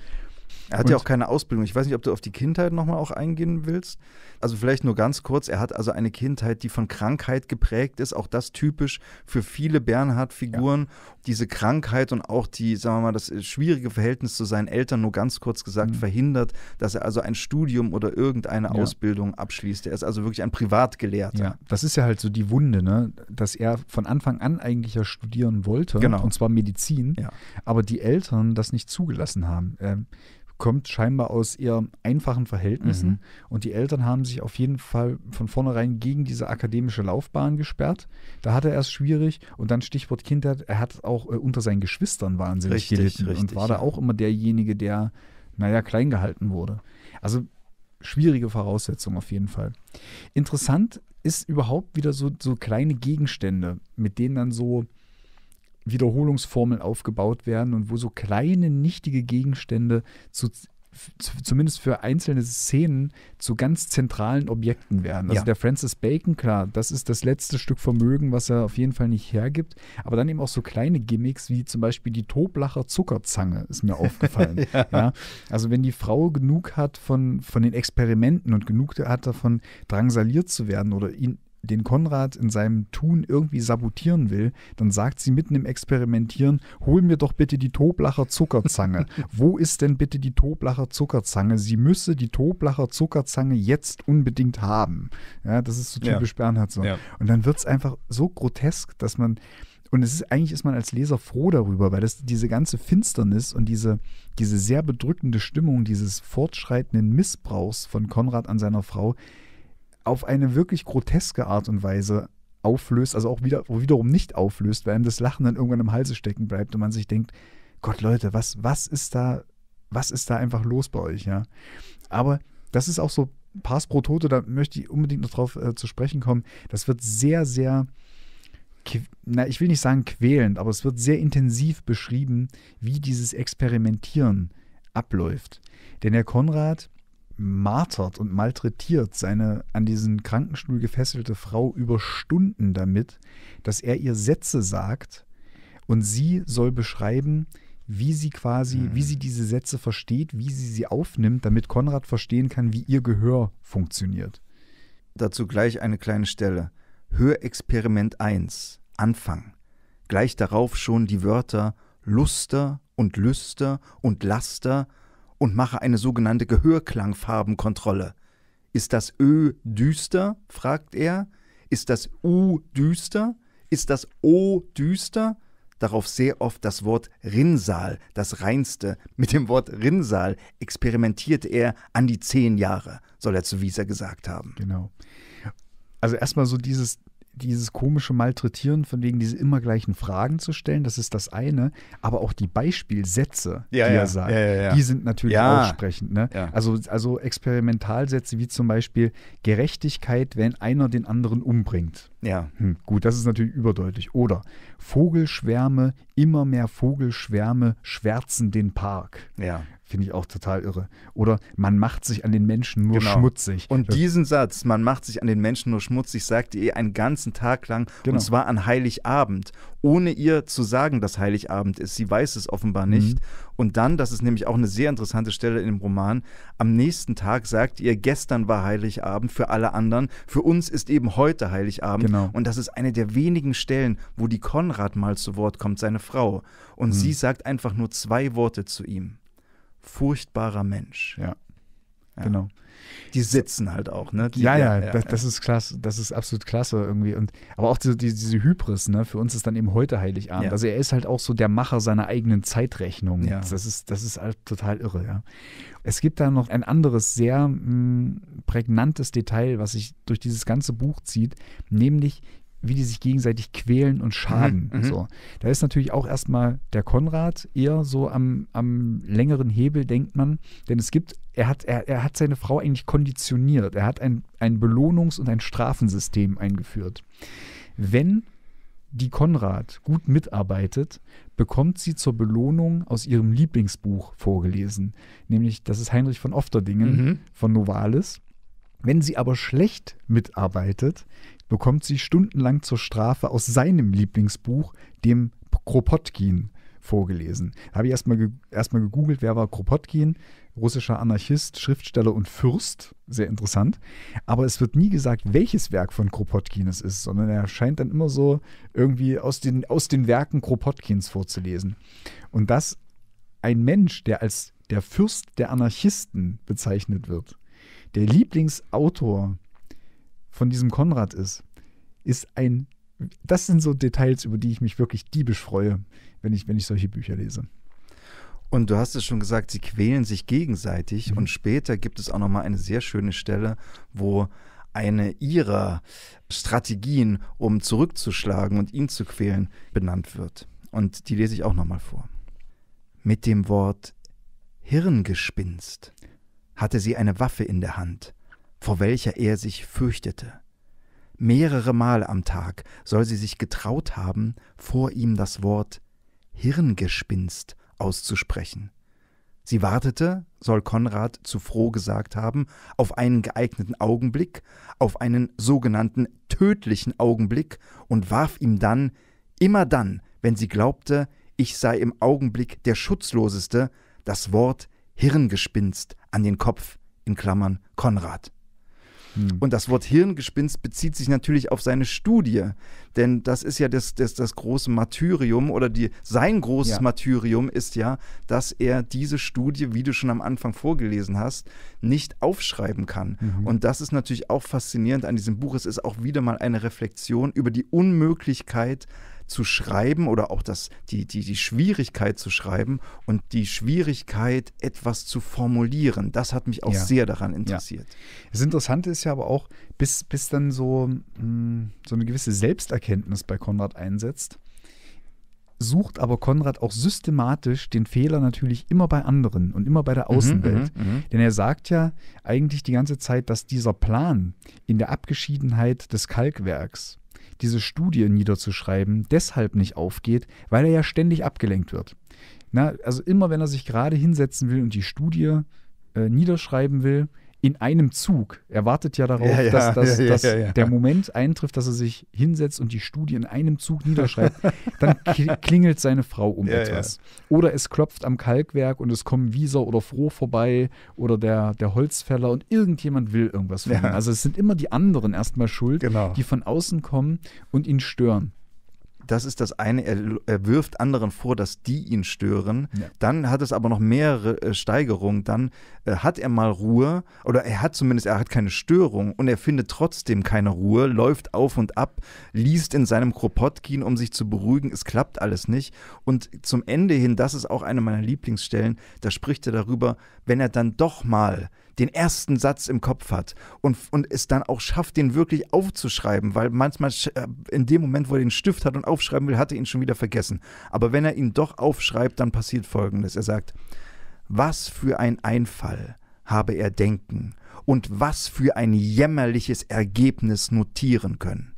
Er hat und ja auch keine Ausbildung. Ich weiß nicht, ob du auf die Kindheit nochmal auch eingehen willst. Also vielleicht nur ganz kurz. Er hat also eine Kindheit, die von Krankheit geprägt ist. Auch das typisch für viele Bernhard-Figuren. Ja. Diese Krankheit und auch die, sagen wir mal, das äh, schwierige Verhältnis zu seinen Eltern, nur ganz kurz gesagt, mhm. verhindert, dass er also ein Studium oder irgendeine ja. Ausbildung abschließt. Er ist also wirklich ein Privatgelehrter. Ja, das ist ja halt so die Wunde, ne? dass er von Anfang an eigentlich ja studieren wollte. Genau. Und zwar Medizin. Ja. Aber die Eltern das nicht zugelassen haben. Ähm, kommt scheinbar aus eher einfachen Verhältnissen mhm. und die Eltern haben sich auf jeden Fall von vornherein gegen diese akademische Laufbahn gesperrt. Da hat er erst schwierig und dann Stichwort Kindheit, er hat auch äh, unter seinen Geschwistern wahnsinnig richtig, gelitten richtig, und war da auch immer derjenige, der, naja, klein gehalten wurde. Also schwierige Voraussetzung auf jeden Fall. Interessant ist überhaupt wieder so, so kleine Gegenstände, mit denen dann so Wiederholungsformeln aufgebaut werden und wo so kleine, nichtige Gegenstände zu, zumindest für einzelne Szenen zu ganz zentralen Objekten werden. Also ja. der Francis Bacon, klar, das ist das letzte Stück Vermögen, was er auf jeden Fall nicht hergibt. Aber dann eben auch so kleine Gimmicks wie zum Beispiel die Toblacher Zuckerzange ist mir aufgefallen. ja. Ja, also wenn die Frau genug hat von, von den Experimenten und genug hat davon drangsaliert zu werden oder ihn, den Konrad in seinem Tun irgendwie sabotieren will, dann sagt sie mitten im Experimentieren, hol mir doch bitte die Toblacher Zuckerzange. Wo ist denn bitte die Toblacher Zuckerzange? Sie müsse die Toblacher Zuckerzange jetzt unbedingt haben. Ja, das ist so typisch ja. Bernhard so. Ja. Und dann wird es einfach so grotesk, dass man und es ist eigentlich ist man als Leser froh darüber, weil das diese ganze Finsternis und diese, diese sehr bedrückende Stimmung dieses fortschreitenden Missbrauchs von Konrad an seiner Frau, auf eine wirklich groteske Art und Weise auflöst, also auch wieder, wiederum nicht auflöst, weil einem das Lachen dann irgendwann im Halse stecken bleibt und man sich denkt, Gott Leute, was, was ist da, was ist da einfach los bei euch, ja? Aber das ist auch so Pass pro Tote, da möchte ich unbedingt noch drauf äh, zu sprechen kommen. Das wird sehr, sehr, na, ich will nicht sagen quälend, aber es wird sehr intensiv beschrieben, wie dieses Experimentieren abläuft. Denn der Konrad martert und malträtiert seine an diesen Krankenstuhl gefesselte Frau über Stunden damit, dass er ihr Sätze sagt und sie soll beschreiben, wie sie quasi, mhm. wie sie diese Sätze versteht, wie sie sie aufnimmt, damit Konrad verstehen kann, wie ihr Gehör funktioniert. Dazu gleich eine kleine Stelle. Hörexperiment 1, Anfang. Gleich darauf schon die Wörter Luster und Lüster und Laster und mache eine sogenannte Gehörklangfarbenkontrolle. Ist das Ö düster? fragt er. Ist das U düster? Ist das O düster? Darauf sehr oft das Wort Rinnsal, das Reinste. Mit dem Wort Rinnsal experimentierte er an die zehn Jahre, soll er zu Wieser gesagt haben. Genau. Also erstmal so dieses dieses komische Malträtieren von wegen diese immer gleichen Fragen zu stellen, das ist das eine, aber auch die Beispielsätze, ja, die ja, er sagt, ja, die sind natürlich aussprechend. Ne? Also, also Experimentalsätze wie zum Beispiel Gerechtigkeit, wenn einer den anderen umbringt. Ja. Hm, gut, das ist natürlich überdeutlich. Oder Vogelschwärme, immer mehr Vogelschwärme schwärzen den Park. Ja. Finde ich auch total irre. Oder man macht sich an den Menschen nur genau. schmutzig. Und diesen Satz, man macht sich an den Menschen nur schmutzig, sagt ihr einen ganzen Tag lang, genau. und zwar an Heiligabend, ohne ihr zu sagen, dass Heiligabend ist. Sie weiß es offenbar nicht. Mhm. Und dann, das ist nämlich auch eine sehr interessante Stelle in dem Roman, am nächsten Tag sagt ihr, gestern war Heiligabend für alle anderen, für uns ist eben heute Heiligabend. Genau. Und das ist eine der wenigen Stellen, wo die Konrad mal zu Wort kommt, seine Frau. Und mhm. sie sagt einfach nur zwei Worte zu ihm furchtbarer Mensch. Ja. ja. Genau. Die sitzen halt auch, ne? Die, ja, ja, ja, das, das, ist klasse, das ist absolut klasse irgendwie. Und, aber auch diese, diese Hybris, ne? Für uns ist dann eben heute Heiligabend. Ja. Also er ist halt auch so der Macher seiner eigenen Zeitrechnung. Ja. Das ist, das ist halt total irre, ja. Es gibt da noch ein anderes sehr mh, hm, prägnantes Detail, was sich durch dieses ganze Buch zieht, nämlich wie die sich gegenseitig quälen und schaden. Mhm, mhm. So. Da ist natürlich auch erstmal der Konrad eher so am, am längeren Hebel, denkt man. Denn es gibt, er hat, er, er hat seine Frau eigentlich konditioniert. Er hat ein, ein Belohnungs- und ein Strafensystem eingeführt. Wenn die Konrad gut mitarbeitet, bekommt sie zur Belohnung aus ihrem Lieblingsbuch vorgelesen. Nämlich, das ist Heinrich von Ofterdingen mhm. von Novalis. Wenn sie aber schlecht mitarbeitet, bekommt sie stundenlang zur Strafe aus seinem Lieblingsbuch, dem Kropotkin, vorgelesen. Da habe ich erstmal ge erst gegoogelt, wer war Kropotkin, russischer Anarchist, Schriftsteller und Fürst, sehr interessant. Aber es wird nie gesagt, welches Werk von Kropotkin es ist, sondern er scheint dann immer so irgendwie aus den, aus den Werken Kropotkins vorzulesen. Und dass ein Mensch, der als der Fürst der Anarchisten bezeichnet wird, der Lieblingsautor von diesem Konrad ist, ist ein. Das sind so Details, über die ich mich wirklich diebisch freue, wenn ich, wenn ich solche Bücher lese. Und du hast es schon gesagt, sie quälen sich gegenseitig. Mhm. Und später gibt es auch nochmal eine sehr schöne Stelle, wo eine ihrer Strategien, um zurückzuschlagen und ihn zu quälen, benannt wird. Und die lese ich auch nochmal vor. Mit dem Wort Hirngespinst hatte sie eine Waffe in der Hand, vor welcher er sich fürchtete. Mehrere Mal am Tag soll sie sich getraut haben, vor ihm das Wort Hirngespinst auszusprechen. Sie wartete, soll Konrad zu Froh gesagt haben, auf einen geeigneten Augenblick, auf einen sogenannten tödlichen Augenblick und warf ihm dann, immer dann, wenn sie glaubte, ich sei im Augenblick der Schutzloseste, das Wort Hirngespinst an den Kopf, in Klammern Konrad. Hm. Und das Wort Hirngespinst bezieht sich natürlich auf seine Studie, denn das ist ja das, das, das große Martyrium oder die, sein großes ja. Martyrium ist ja, dass er diese Studie, wie du schon am Anfang vorgelesen hast, nicht aufschreiben kann. Mhm. Und das ist natürlich auch faszinierend an diesem Buch. Es ist auch wieder mal eine Reflexion über die Unmöglichkeit, zu schreiben oder auch das, die, die, die Schwierigkeit zu schreiben und die Schwierigkeit, etwas zu formulieren. Das hat mich auch ja. sehr daran interessiert. Ja. Das Interessante ist ja aber auch, bis, bis dann so, mh, hm, so eine gewisse Selbsterkenntnis bei Konrad einsetzt, sucht aber Konrad auch systematisch den Fehler natürlich immer bei anderen und immer bei der mhm, Außenwelt. Mhm, mhm, Denn er sagt ja eigentlich die ganze Zeit, dass dieser Plan in der Abgeschiedenheit des Kalkwerks diese Studie niederzuschreiben, deshalb nicht aufgeht, weil er ja ständig abgelenkt wird. Na, also immer wenn er sich gerade hinsetzen will und die Studie äh, niederschreiben will, in einem Zug. Er wartet ja darauf, ja, ja, dass, dass, ja, dass der Moment eintrifft, dass er sich hinsetzt und die Studie in einem Zug niederschreibt. Dann klingelt seine Frau um etwas. Oder es klopft am Kalkwerk und es kommen Wieser oder Froh vorbei oder der, der Holzfäller und irgendjemand will irgendwas von ihm. Also es sind immer die anderen erstmal schuld, genau. die von außen kommen und ihn stören das ist das eine, er, er, wirft anderen vor, dass die ihn stören. Ja. Dann hat es aber noch mehrere äh, Steigerungen. Dann äh, hat er mal Ruhe oder er hat zumindest, er hat keine Störung und er findet trotzdem keine Ruhe, läuft auf und ab, liest in seinem Kropotkin, um sich zu beruhigen. Es klappt alles nicht. Und zum Ende hin, das ist auch eine meiner Lieblingsstellen, da spricht er darüber, wenn er dann doch mal den ersten Satz im Kopf hat und, und es dann auch schafft, den wirklich aufzuschreiben, weil manchmal äh, in dem Moment, wo er den Stift hat und aufschreiben will, hat er ihn schon wieder vergessen. Aber wenn er ihn doch aufschreibt, dann passiert Folgendes. Er sagt, was für ein Einfall habe er denken und was für ein jämmerliches Ergebnis notieren können.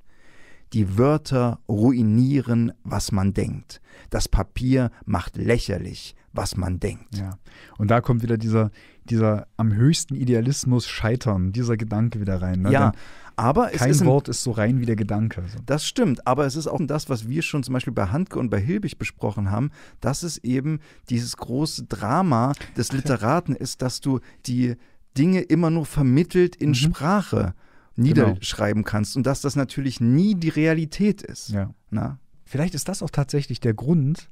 Die Wörter ruinieren, was man denkt. Das Papier macht lächerlich was man denkt. Ja. Und da kommt wieder dieser, dieser am höchsten Idealismus scheitern, dieser Gedanke wieder rein. Ne? Ja, Denn aber kein ist Wort ist so rein wie der Gedanke. Das stimmt, aber es ist auch das, was wir schon zum Beispiel bei Handke und bei Hilbig besprochen haben, dass es eben dieses große Drama des Literaten ist, dass du die Dinge immer nur vermittelt in mhm. Sprache genau. niederschreiben genau. kannst und dass das natürlich nie die Realität ist. Ja. Na? Vielleicht ist das auch tatsächlich der Grund,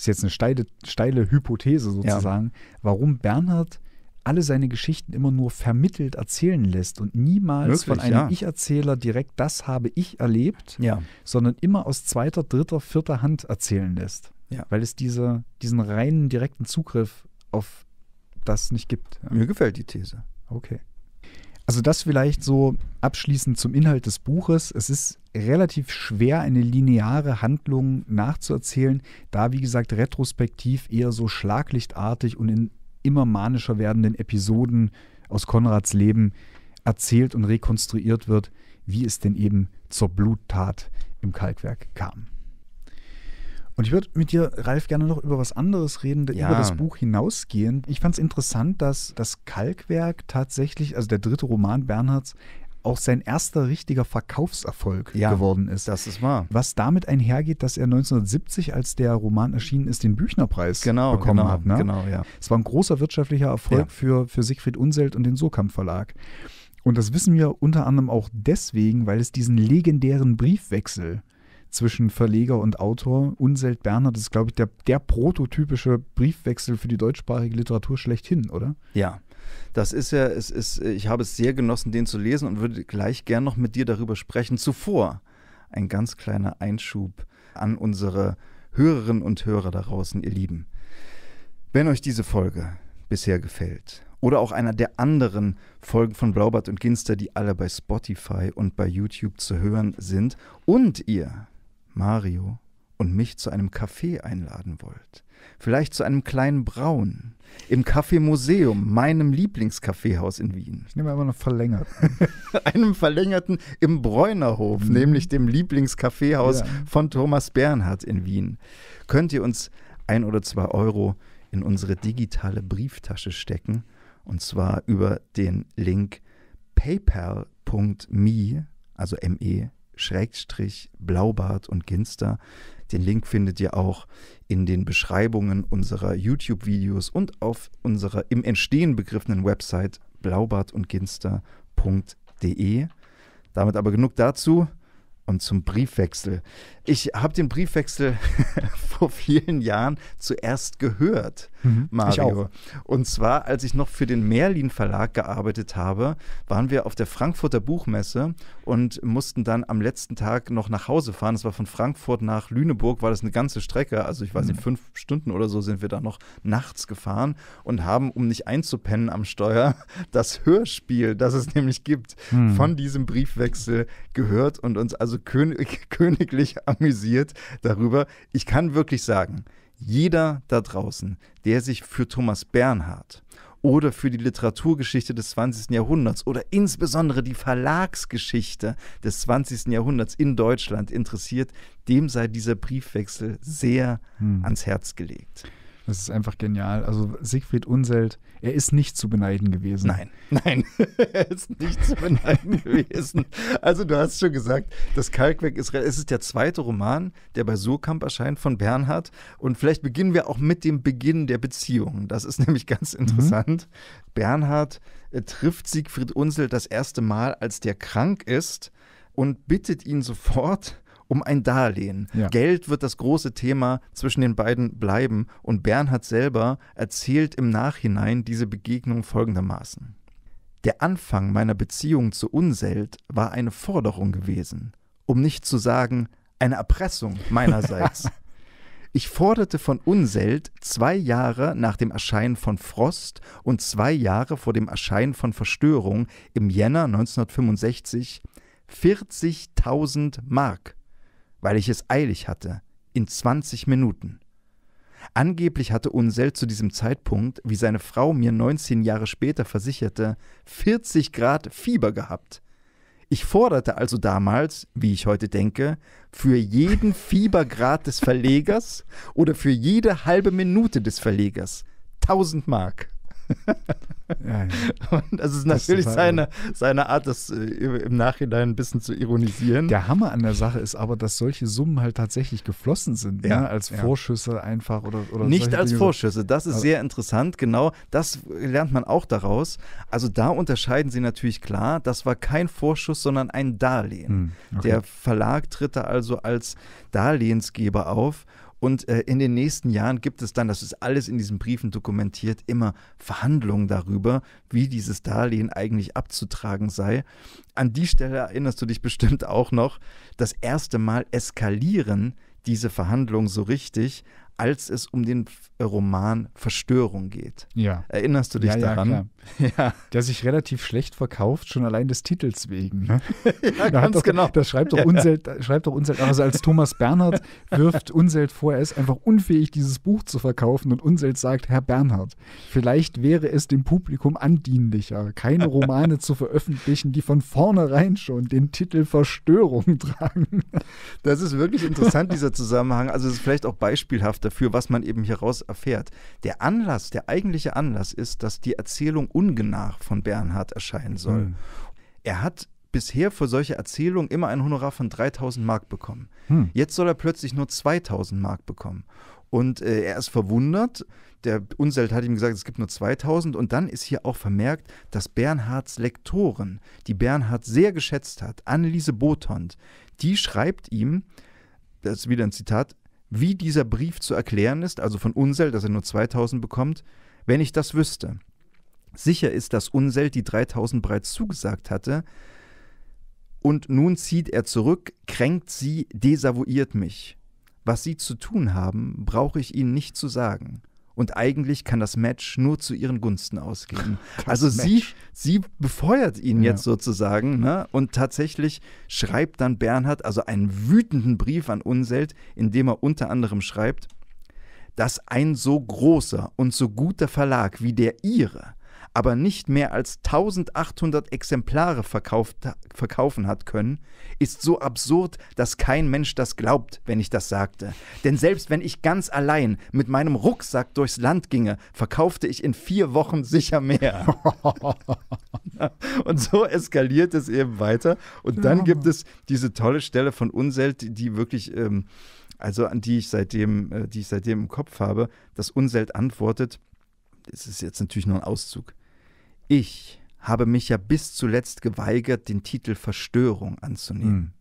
ist jetzt eine steile, steile Hypothese sozusagen, ja. warum Bernhard alle seine Geschichten immer nur vermittelt erzählen lässt und niemals Möglich, von einem ja. Ich-Erzähler direkt das habe ich erlebt, ja. sondern immer aus zweiter, dritter, vierter Hand erzählen lässt. Ja. Weil es diese, diesen reinen direkten Zugriff auf das nicht gibt. Mir gefällt die These. Okay. Also das vielleicht so abschließend zum Inhalt des Buches. Es ist relativ schwer, eine lineare Handlung nachzuerzählen, da wie gesagt retrospektiv eher so schlaglichtartig und in immer manischer werdenden Episoden aus Konrads Leben erzählt und rekonstruiert wird, wie es denn eben zur Bluttat im Kalkwerk kam. Und ich würde mit dir, Ralf, gerne noch über was anderes reden, ja. über das Buch hinausgehen. Ich fand es interessant, dass das Kalkwerk tatsächlich, also der dritte Roman Bernhards, auch sein erster richtiger Verkaufserfolg ja, geworden ist. Das ist wahr. Was damit einhergeht, dass er 1970, als der Roman erschienen ist, den Büchnerpreis genau, bekommen genau, hat. Ne? Genau, ja. Es war ein großer wirtschaftlicher Erfolg ja. für, für Siegfried Unselt und den Sokamp Verlag. Und das wissen wir unter anderem auch deswegen, weil es diesen legendären Briefwechsel zwischen Verleger und Autor. Unselt Berner, ist, glaube ich, der, der prototypische Briefwechsel für die deutschsprachige Literatur schlechthin, oder? Ja, das ist ja, es ist, ich habe es sehr genossen, den zu lesen und würde gleich gern noch mit dir darüber sprechen. Zuvor ein ganz kleiner Einschub an unsere Hörerinnen und Hörer da draußen, ihr Lieben. Wenn euch diese Folge bisher gefällt oder auch einer der anderen Folgen von Blaubart und Ginster, die alle bei Spotify und bei YouTube zu hören sind und ihr Mario und mich zu einem Kaffee einladen wollt. Vielleicht zu einem kleinen Braun im Kaffeemuseum, meinem Lieblingskaffeehaus in Wien. Ich nehme aber noch verlängert. einem verlängerten im Bräunerhof, mhm. nämlich dem Lieblingskaffeehaus ja. von Thomas Bernhard in Wien. Könnt ihr uns ein oder zwei Euro in unsere digitale Brieftasche stecken? Und zwar über den Link paypal.me, also me Schrägstrich Blaubart und Ginster. Den Link findet ihr auch in den Beschreibungen unserer YouTube-Videos und auf unserer im Entstehen begriffenen Website blaubartundginster.de. Damit aber genug dazu und zum Briefwechsel ich habe den Briefwechsel vor vielen Jahren zuerst gehört, mhm, Mario. Und zwar, als ich noch für den Merlin Verlag gearbeitet habe, waren wir auf der Frankfurter Buchmesse und mussten dann am letzten Tag noch nach Hause fahren. Das war von Frankfurt nach Lüneburg, war das eine ganze Strecke. Also ich weiß nicht, mhm. fünf Stunden oder so sind wir da noch nachts gefahren und haben, um nicht einzupennen am Steuer, das Hörspiel, das es nämlich gibt, mhm. von diesem Briefwechsel gehört und uns also könig königlich am amüsiert darüber. Ich kann wirklich sagen, jeder da draußen, der sich für Thomas Bernhard oder für die Literaturgeschichte des 20. Jahrhunderts oder insbesondere die Verlagsgeschichte des 20. Jahrhunderts in Deutschland interessiert, dem sei dieser Briefwechsel sehr hm. ans Herz gelegt. Das ist einfach genial. Also Siegfried Unselt, er ist nicht zu beneiden gewesen. Nein, nein, er ist nicht zu beneiden gewesen. Also du hast schon gesagt, das Kalkwerk Israel, es ist der zweite Roman, der bei Surkamp erscheint von Bernhard. Und vielleicht beginnen wir auch mit dem Beginn der Beziehung. Das ist nämlich ganz mhm. interessant. Mhm. Bernhard äh, trifft Siegfried Unselt das erste Mal, als der krank ist und bittet ihn sofort, um ein Darlehen. Ja. Geld wird das große Thema zwischen den beiden bleiben und Bernhard selber erzählt im Nachhinein diese Begegnung folgendermaßen. Der Anfang meiner Beziehung zu Unselt war eine Forderung gewesen, um nicht zu sagen eine Erpressung meinerseits. Ich forderte von Unselt zwei Jahre nach dem Erscheinen von Frost und zwei Jahre vor dem Erscheinen von Verstörung im Jänner 1965 40.000 Mark weil ich es eilig hatte, in 20 Minuten. Angeblich hatte Unsell zu diesem Zeitpunkt, wie seine Frau mir 19 Jahre später versicherte, 40 Grad Fieber gehabt. Ich forderte also damals, wie ich heute denke, für jeden Fiebergrad des Verlegers oder für jede halbe Minute des Verlegers 1000 Mark. Ja, ja. das ist natürlich das ist seine, seine Art, das äh, im Nachhinein ein bisschen zu ironisieren. Der Hammer an der Sache ist aber, dass solche Summen halt tatsächlich geflossen sind, ne? ja, ne? als Vorschüsse einfach oder, oder Nicht als Dinge. Vorschüsse, das ist also, sehr interessant, genau. Das lernt man auch daraus. Also da unterscheiden sie natürlich klar, das war kein Vorschuss, sondern ein Darlehen. Hm, okay. Der Verlag tritt da also als Darlehensgeber auf und äh, in den nächsten Jahren gibt es dann, das ist alles in diesen Briefen dokumentiert, immer Verhandlungen darüber, wie dieses Darlehen eigentlich abzutragen sei. An die Stelle erinnerst du dich bestimmt auch noch, das erste Mal eskalieren diese Verhandlungen so richtig, als es um den Roman Verstörung geht. Ja. Erinnerst du dich ja, daran? Ja, ja. der sich relativ schlecht verkauft, schon allein des Titels wegen. Ne? ja, ganz doch, genau. Das schreibt doch ja, Unselt, ja. schreibt doch Unselt, also als Thomas Bernhard wirft Unselt vor, er ist einfach unfähig, dieses Buch zu verkaufen und Unselt sagt, Herr Bernhard, vielleicht wäre es dem Publikum andienlicher, keine Romane zu veröffentlichen, die von vornherein schon den Titel Verstörung tragen. das ist wirklich interessant, dieser Zusammenhang. Also es ist vielleicht auch beispielhaft dafür, was man eben hieraus erfährt. Der Anlass, der eigentliche Anlass ist, dass die Erzählung ungenach von Bernhard erscheinen soll. Mhm. Er hat bisher für solche Erzählungen immer ein Honorar von 3000 Mark bekommen. Mhm. Jetzt soll er plötzlich nur 2000 Mark bekommen. Und äh, er ist verwundert. Der Unselt hat ihm gesagt, es gibt nur 2000. Und dann ist hier auch vermerkt, dass Bernhards Lektorin, die Bernhard sehr geschätzt hat, Anneliese Bothond, die schreibt ihm, das ist wieder ein Zitat, wie dieser Brief zu erklären ist, also von Unsel, dass er nur 2000 bekommt, wenn ich das wüsste. Sicher ist, dass Unseld die 3000 bereits zugesagt hatte. Und nun zieht er zurück, kränkt sie, desavouiert mich. Was sie zu tun haben, brauche ich ihnen nicht zu sagen. Und eigentlich kann das Match nur zu ihren Gunsten ausgehen. also sie, sie befeuert ihn ja. jetzt sozusagen. Ne? Und tatsächlich schreibt dann Bernhard also einen wütenden Brief an Unselt, in dem er unter anderem schreibt, dass ein so großer und so guter Verlag wie der ihre aber nicht mehr als 1800 Exemplare verkauft, verkaufen hat können, ist so absurd, dass kein Mensch das glaubt, wenn ich das sagte. Denn selbst wenn ich ganz allein mit meinem Rucksack durchs Land ginge, verkaufte ich in vier Wochen sicher mehr. und so eskaliert es eben weiter. Und dann gibt es diese tolle Stelle von Unselt, die wirklich... Ähm, also an die ich seitdem, äh, die ich seitdem im Kopf habe, dass Unselt antwortet, es ist jetzt natürlich nur ein Auszug. Ich habe mich ja bis zuletzt geweigert, den Titel Verstörung anzunehmen.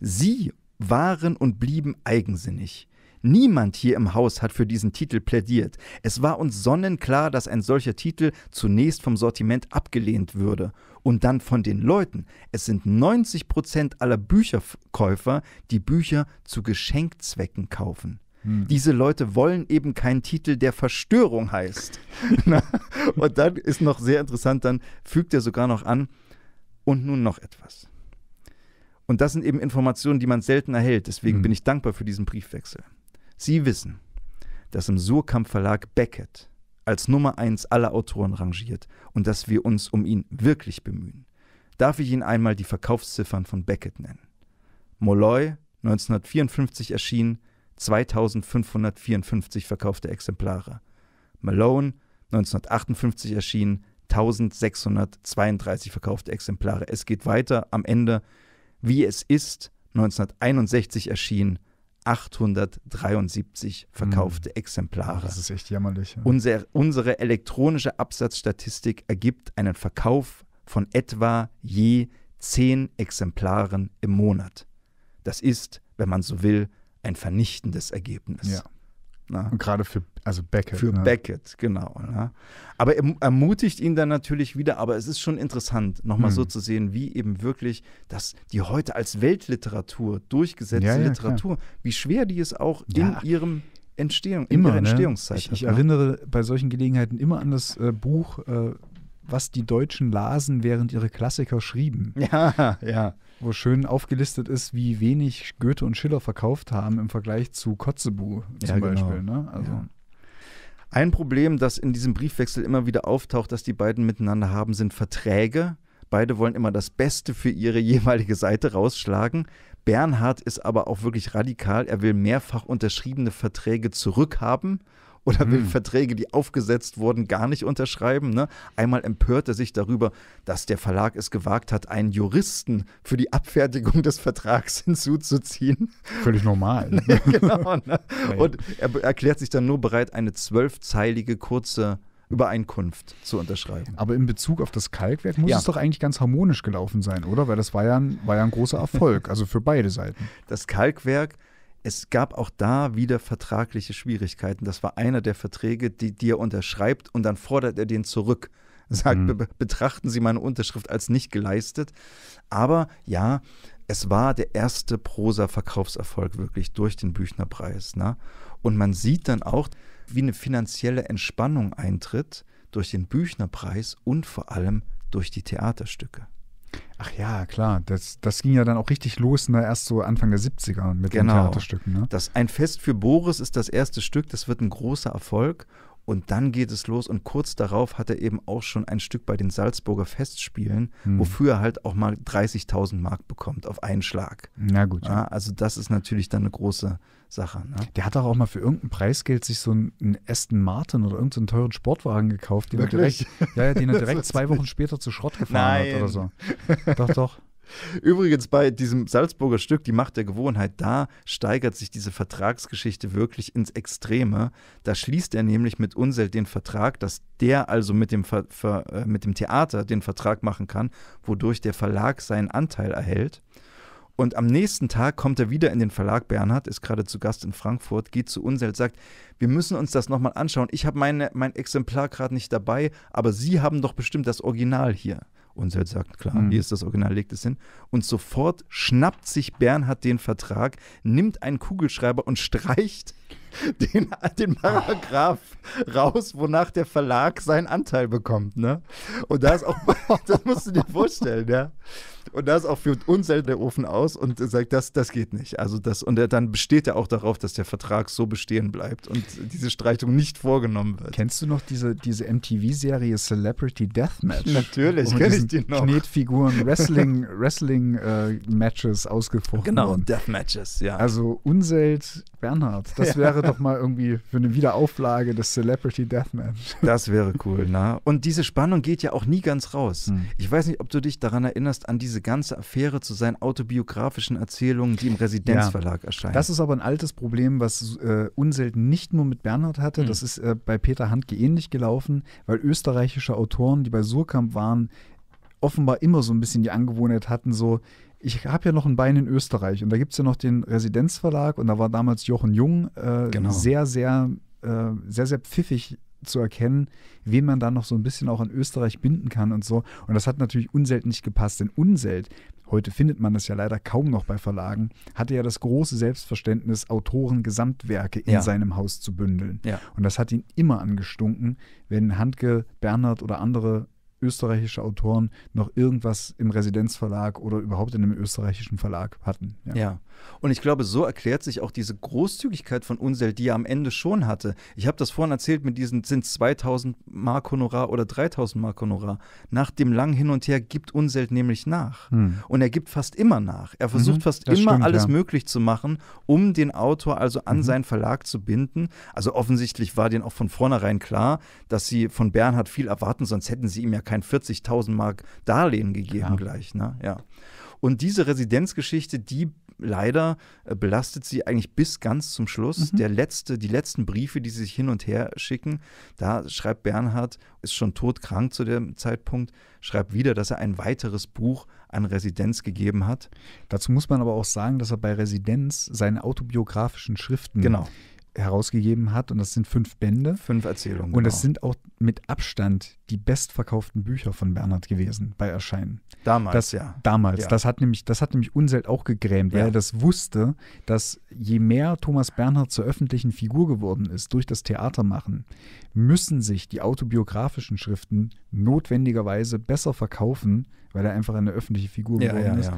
Mhm. Sie waren und blieben eigensinnig. Niemand hier im Haus hat für diesen Titel plädiert. Es war uns sonnenklar, dass ein solcher Titel zunächst vom Sortiment abgelehnt würde und dann von den Leuten. Es sind 90 Prozent aller Bücherkäufer, die Bücher zu Geschenkzwecken kaufen. Hm. Diese Leute wollen eben keinen Titel, der Verstörung heißt. und dann ist noch sehr interessant, dann fügt er sogar noch an, und nun noch etwas. Und das sind eben Informationen, die man selten erhält. Deswegen hm. bin ich dankbar für diesen Briefwechsel. Sie wissen, dass im Surkamp Verlag Beckett als Nummer eins aller Autoren rangiert und dass wir uns um ihn wirklich bemühen. Darf ich Ihnen einmal die Verkaufsziffern von Beckett nennen? Molloy, 1954 erschienen, 2554 verkaufte Exemplare. Malone 1958 erschienen 1632 verkaufte Exemplare. Es geht weiter am Ende Wie es ist 1961 erschienen 873 verkaufte hm. Exemplare. Das ist echt jämmerlich. Ja. Unser, unsere elektronische Absatzstatistik ergibt einen Verkauf von etwa je 10 Exemplaren im Monat. Das ist, wenn man so will, ein vernichtendes Ergebnis. Ja. Na? Und gerade für also Beckett. Für ne? Beckett, genau. Ne? Aber er ermutigt ihn dann natürlich wieder, aber es ist schon interessant, nochmal hm. so zu sehen, wie eben wirklich das, die heute als Weltliteratur durchgesetzte ja, ja, Literatur, klar. wie schwer die es auch ja. in ihrem Entstehung, immer, in ihrer ne? Entstehungszeit. Ich, ich ne? erinnere bei solchen Gelegenheiten immer an das äh, Buch äh, was die Deutschen lasen, während ihre Klassiker schrieben. Ja, ja. Wo schön aufgelistet ist, wie wenig Goethe und Schiller verkauft haben im Vergleich zu Kotzebue ja, zum genau. Beispiel. Ne? Also. Ja. Ein Problem, das in diesem Briefwechsel immer wieder auftaucht, das die beiden miteinander haben, sind Verträge. Beide wollen immer das Beste für ihre jeweilige Seite rausschlagen. Bernhard ist aber auch wirklich radikal. Er will mehrfach unterschriebene Verträge zurückhaben oder will hm. Verträge, die aufgesetzt wurden, gar nicht unterschreiben. Ne? Einmal empört er sich darüber, dass der Verlag es gewagt hat, einen Juristen für die Abfertigung des Vertrags hinzuzuziehen. Völlig normal. Ne? genau. Ne? Und er erklärt sich dann nur bereit, eine zwölfzeilige kurze Übereinkunft zu unterschreiben. Aber in Bezug auf das Kalkwerk muss ja. es doch eigentlich ganz harmonisch gelaufen sein, oder? Weil das war ja ein, war ja ein großer Erfolg, also für beide Seiten. Das Kalkwerk es gab auch da wieder vertragliche Schwierigkeiten. Das war einer der Verträge, die, die er unterschreibt und dann fordert er den zurück. Sagt, mhm. be betrachten Sie meine Unterschrift als nicht geleistet. Aber ja, es war der erste Prosa-Verkaufserfolg wirklich durch den Büchnerpreis. Ne? Und man sieht dann auch, wie eine finanzielle Entspannung eintritt durch den Büchnerpreis und vor allem durch die Theaterstücke. Ach ja, klar. Das, das ging ja dann auch richtig los, ne? erst so Anfang der 70er mit genau. den Theaterstücken. Ne? Das Ein Fest für Boris ist das erste Stück, das wird ein großer Erfolg. Und dann geht es los und kurz darauf hat er eben auch schon ein Stück bei den Salzburger Festspielen, mhm. wofür er halt auch mal 30.000 Mark bekommt auf einen Schlag. Na gut. Ja. also das ist natürlich dann eine große Sache. Ne? Der hat doch auch mal für irgendein Preisgeld sich so einen Aston Martin oder irgendeinen teuren Sportwagen gekauft, den Wirklich? er direkt, ja, den er direkt zwei Wochen später zu Schrott gefahren Nein. hat oder so. Doch, doch. Übrigens, bei diesem Salzburger Stück, die Macht der Gewohnheit, da steigert sich diese Vertragsgeschichte wirklich ins Extreme. Da schließt er nämlich mit Unseld den Vertrag, dass der also mit dem, Ver Ver äh, mit dem Theater den Vertrag machen kann, wodurch der Verlag seinen Anteil erhält. Und am nächsten Tag kommt er wieder in den Verlag. Bernhard ist gerade zu Gast in Frankfurt, geht zu Unseld, sagt, wir müssen uns das nochmal anschauen. Ich habe mein Exemplar gerade nicht dabei, aber Sie haben doch bestimmt das Original hier. Und Seth halt sagt, klar, mhm. hier ist das Original, legt es hin. Und sofort schnappt sich Bernhard den Vertrag, nimmt einen Kugelschreiber und streicht den, den Paragraph raus, wonach der Verlag seinen Anteil bekommt, ne? Und da ist auch, das musst du dir vorstellen, ja. Und da ist auch für uns der Ofen aus und sagt, das, das geht nicht. Also das, und er, dann besteht er auch darauf, dass der Vertrag so bestehen bleibt und diese Streitung nicht vorgenommen wird. Kennst du noch diese, diese MTV-Serie Celebrity Deathmatch? Natürlich, kenne ich die noch. Knetfiguren, Wrestling-Matches Wrestling, äh, ausgefochten Genau, Deathmatches, ja. Also Unseld Bernhard, das ja. wäre wäre doch mal irgendwie für eine Wiederauflage des Celebrity Deathmatch. Das wäre cool, ne? Und diese Spannung geht ja auch nie ganz raus. Hm. Ich weiß nicht, ob du dich daran erinnerst, an diese ganze Affäre zu seinen autobiografischen Erzählungen, die im Residenzverlag ja. erscheinen. Das ist aber ein altes Problem, was äh, Unselten nicht nur mit Bernhard hatte. Hm. Das ist äh, bei Peter Handke ähnlich gelaufen, weil österreichische Autoren, die bei Surkamp waren, offenbar immer so ein bisschen die Angewohnheit hatten, so ich habe ja noch ein Bein in Österreich und da gibt es ja noch den Residenzverlag und da war damals Jochen Jung äh, genau. sehr, sehr, äh, sehr, sehr pfiffig zu erkennen, wen man da noch so ein bisschen auch an Österreich binden kann und so. Und das hat natürlich Unselt nicht gepasst, denn Unselt, heute findet man das ja leider kaum noch bei Verlagen, hatte ja das große Selbstverständnis, Autoren Gesamtwerke in ja. seinem Haus zu bündeln. Ja. Und das hat ihn immer angestunken, wenn Handke, Bernhard oder andere österreichische Autoren noch irgendwas im Residenzverlag oder überhaupt in einem österreichischen Verlag hatten. Ja. ja. Und ich glaube, so erklärt sich auch diese Großzügigkeit von Unsel, die er am Ende schon hatte. Ich habe das vorhin erzählt mit diesen, sind 2000 Mark Honorar oder 3000 Mark Honorar. Nach dem langen Hin und Her gibt Unsel nämlich nach. Hm. Und er gibt fast immer nach. Er versucht mhm, fast immer stimmt, alles ja. möglich zu machen, um den Autor also an mhm. seinen Verlag zu binden. Also offensichtlich war denen auch von vornherein klar, dass sie von Bernhard viel erwarten, sonst hätten sie ihm ja kein 40.000 Mark Darlehen gegeben ja. gleich. Ne? Ja. Und diese Residenzgeschichte, die leider äh, belastet sie eigentlich bis ganz zum Schluss. Mhm. Der letzte, die letzten Briefe, die sie sich hin und her schicken, da schreibt Bernhard, ist schon todkrank zu dem Zeitpunkt, schreibt wieder, dass er ein weiteres Buch an Residenz gegeben hat. Dazu muss man aber auch sagen, dass er bei Residenz seine autobiografischen Schriften genau herausgegeben hat. Und das sind fünf Bände. Fünf Erzählungen. Und das genau. sind auch mit Abstand die bestverkauften Bücher von Bernhard gewesen bei Erscheinen. Damals, das, ja. Damals. Ja. Das hat nämlich, nämlich Unselt auch gegrämt, weil ja. er das wusste, dass je mehr Thomas Bernhard zur öffentlichen Figur geworden ist durch das Theatermachen, müssen sich die autobiografischen Schriften notwendigerweise besser verkaufen, weil er einfach eine öffentliche Figur geworden ja, ist,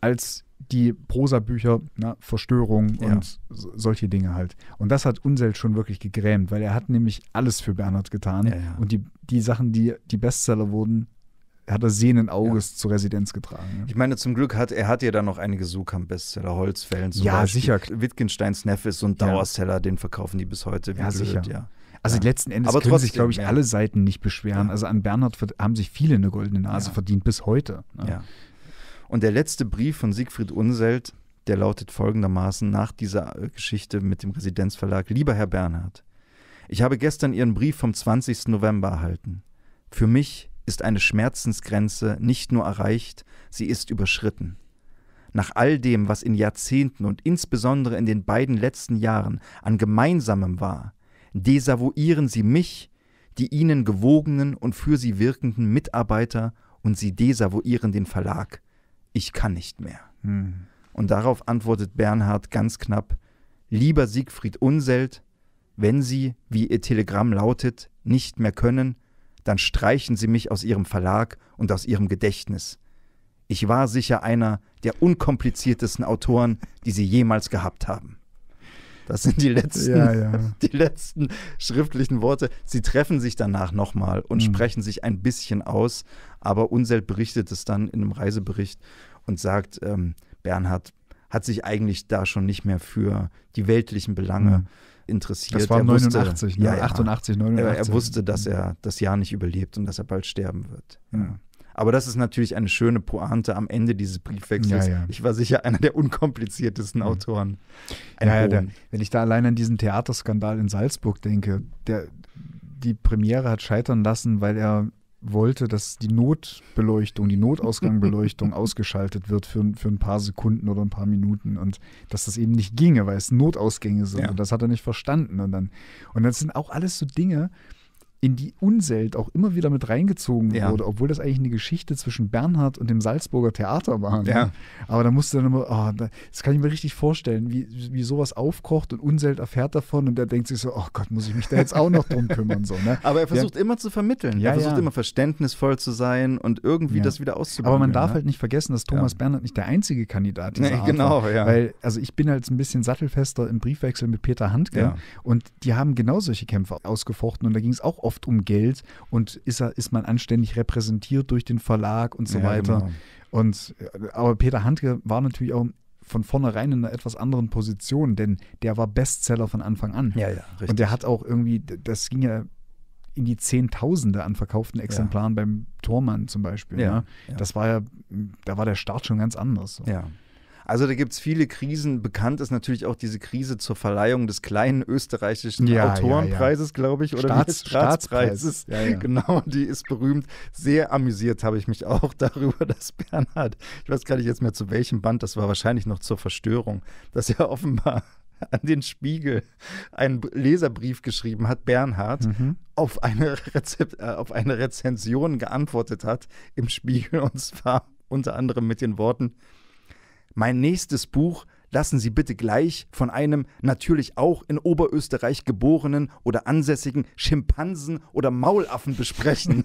als die Prosabücher, na, ne, Verstörung ja. und so, solche Dinge halt. Und das hat Unselt schon wirklich gegrämt, weil er hat nämlich alles für Bernhard getan. Ja, ja. Und die, die Sachen, die, die Bestseller wurden, hat er sehenden Auges ja. zur Residenz getragen. Ich meine, zum Glück hat er hat ja dann noch einige Sukamp-Bestseller, Holzfällen zum ja, Beispiel. sicher. Wittgensteins Neffe ist so ein Dauerseller, den verkaufen die bis heute. ja, blöd, sicher. Ja. Also ja. letzten Endes Aber können trotzdem, sich, glaube ich, alle Seiten nicht beschweren. Also an Bernhard haben sich viele eine goldene Nase verdient bis heute. Ne? Ja. Und der letzte Brief von Siegfried Unselt, der lautet folgendermaßen nach dieser äh, Geschichte mit dem Residenzverlag. Lieber Herr Bernhard, ich habe gestern Ihren Brief vom 20. November erhalten. Für mich ist eine Schmerzensgrenze nicht nur erreicht, sie ist überschritten. Nach all dem, was in Jahrzehnten und insbesondere in den beiden letzten Jahren an Gemeinsamem war, desavouieren Sie mich, die Ihnen gewogenen und für Sie wirkenden Mitarbeiter und Sie desavouieren den Verlag ich kann nicht mehr. Hm. Und darauf antwortet Bernhard ganz knapp, lieber Siegfried Unselt, wenn Sie, wie Ihr Telegramm lautet, nicht mehr können, dann streichen Sie mich aus Ihrem Verlag und aus Ihrem Gedächtnis. Ich war sicher einer der unkompliziertesten Autoren, die Sie jemals gehabt haben. Das sind die letzten, ja, ja. die letzten schriftlichen Worte. Sie treffen sich danach nochmal und mhm. sprechen sich ein bisschen aus, aber Unseld berichtet es dann in einem Reisebericht und sagt, ähm, Bernhard hat sich eigentlich da schon nicht mehr für die weltlichen Belange mhm. interessiert. Das war er 89, wusste, ne? ja, 88, 89. Er, er, wusste, dass mhm. er das Jahr nicht überlebt und dass er bald sterben wird. Ja. Aber das ist natürlich eine schöne Pointe am Ende dieses Briefwechsels. Ja, ja. Ich war sicher einer der unkompliziertesten mhm. Autoren. Ein ja, der, wenn ich da allein an diesen Theaterskandal in Salzburg denke, der die Premiere hat scheitern lassen, weil er wollte, dass die Notbeleuchtung, die Notausgangbeleuchtung ausgeschaltet wird für, für ein paar Sekunden oder ein paar Minuten und dass das eben nicht ginge, weil es Notausgänge sind. Ja. Und das hat er nicht verstanden. Und dann, und das sind auch alles so Dinge, in die Unselt auch immer wieder mit reingezogen ja. wurde, obwohl das eigentlich eine Geschichte zwischen Bernhard und dem Salzburger Theater war. Ne? Ja. Aber da musste dann immer, oh, das kann ich mir richtig vorstellen, wie, wie sowas aufkocht und Unselt erfährt davon und der denkt sich so, oh Gott, muss ich mich da jetzt auch noch drum kümmern. So, ne? Aber er versucht ja. immer zu vermitteln, er versucht immer verständnisvoll zu sein und irgendwie das wieder auszubauen. Aber man darf ne? halt nicht vergessen, dass Thomas Bernhard nicht der einzige Kandidat ist. nee, genau, war. Ja. Weil, also ich bin halt ein bisschen sattelfester im Briefwechsel mit Peter Handke und die haben genau solche Kämpfe ausgefochten und da ging es auch oft oft um Geld und ist, ist man anständig repräsentiert durch den Verlag und so ja, weiter. Genau. Und äh, aber Peter Handke war natürlich auch von vornherein in einer etwas anderen Position, denn der war Bestseller von Anfang an. Ja, ja, richtig. Und der hat auch irgendwie, das ging ja in die Zehntausende an verkauften Exemplaren ja. beim Tormann zum Beispiel. Ja, ne? ja, Das war ja, da war der Start schon ganz anders. So. Ja. Also da gibt es viele Krisen. Bekannt ist natürlich auch diese Krise zur Verleihung des kleinen österreichischen ja, Autorenpreises, ja, ja. glaube ich, oder Staats Staatspreises. Staatspreis. Genau, die ist berühmt. Sehr amüsiert habe ich mich auch darüber, dass Bernhard, ich weiß gar nicht jetzt mehr zu welchem Band, das war wahrscheinlich noch zur Verstörung, dass er offenbar an den Spiegel einen Leserbrief geschrieben hat, Bernhard, mhm. auf, eine Rezep äh, auf eine Rezension geantwortet hat im Spiegel und zwar unter anderem mit den Worten, mein nächstes Buch lassen Sie bitte gleich von einem natürlich auch in Oberösterreich geborenen oder ansässigen Schimpansen oder Maulaffen besprechen.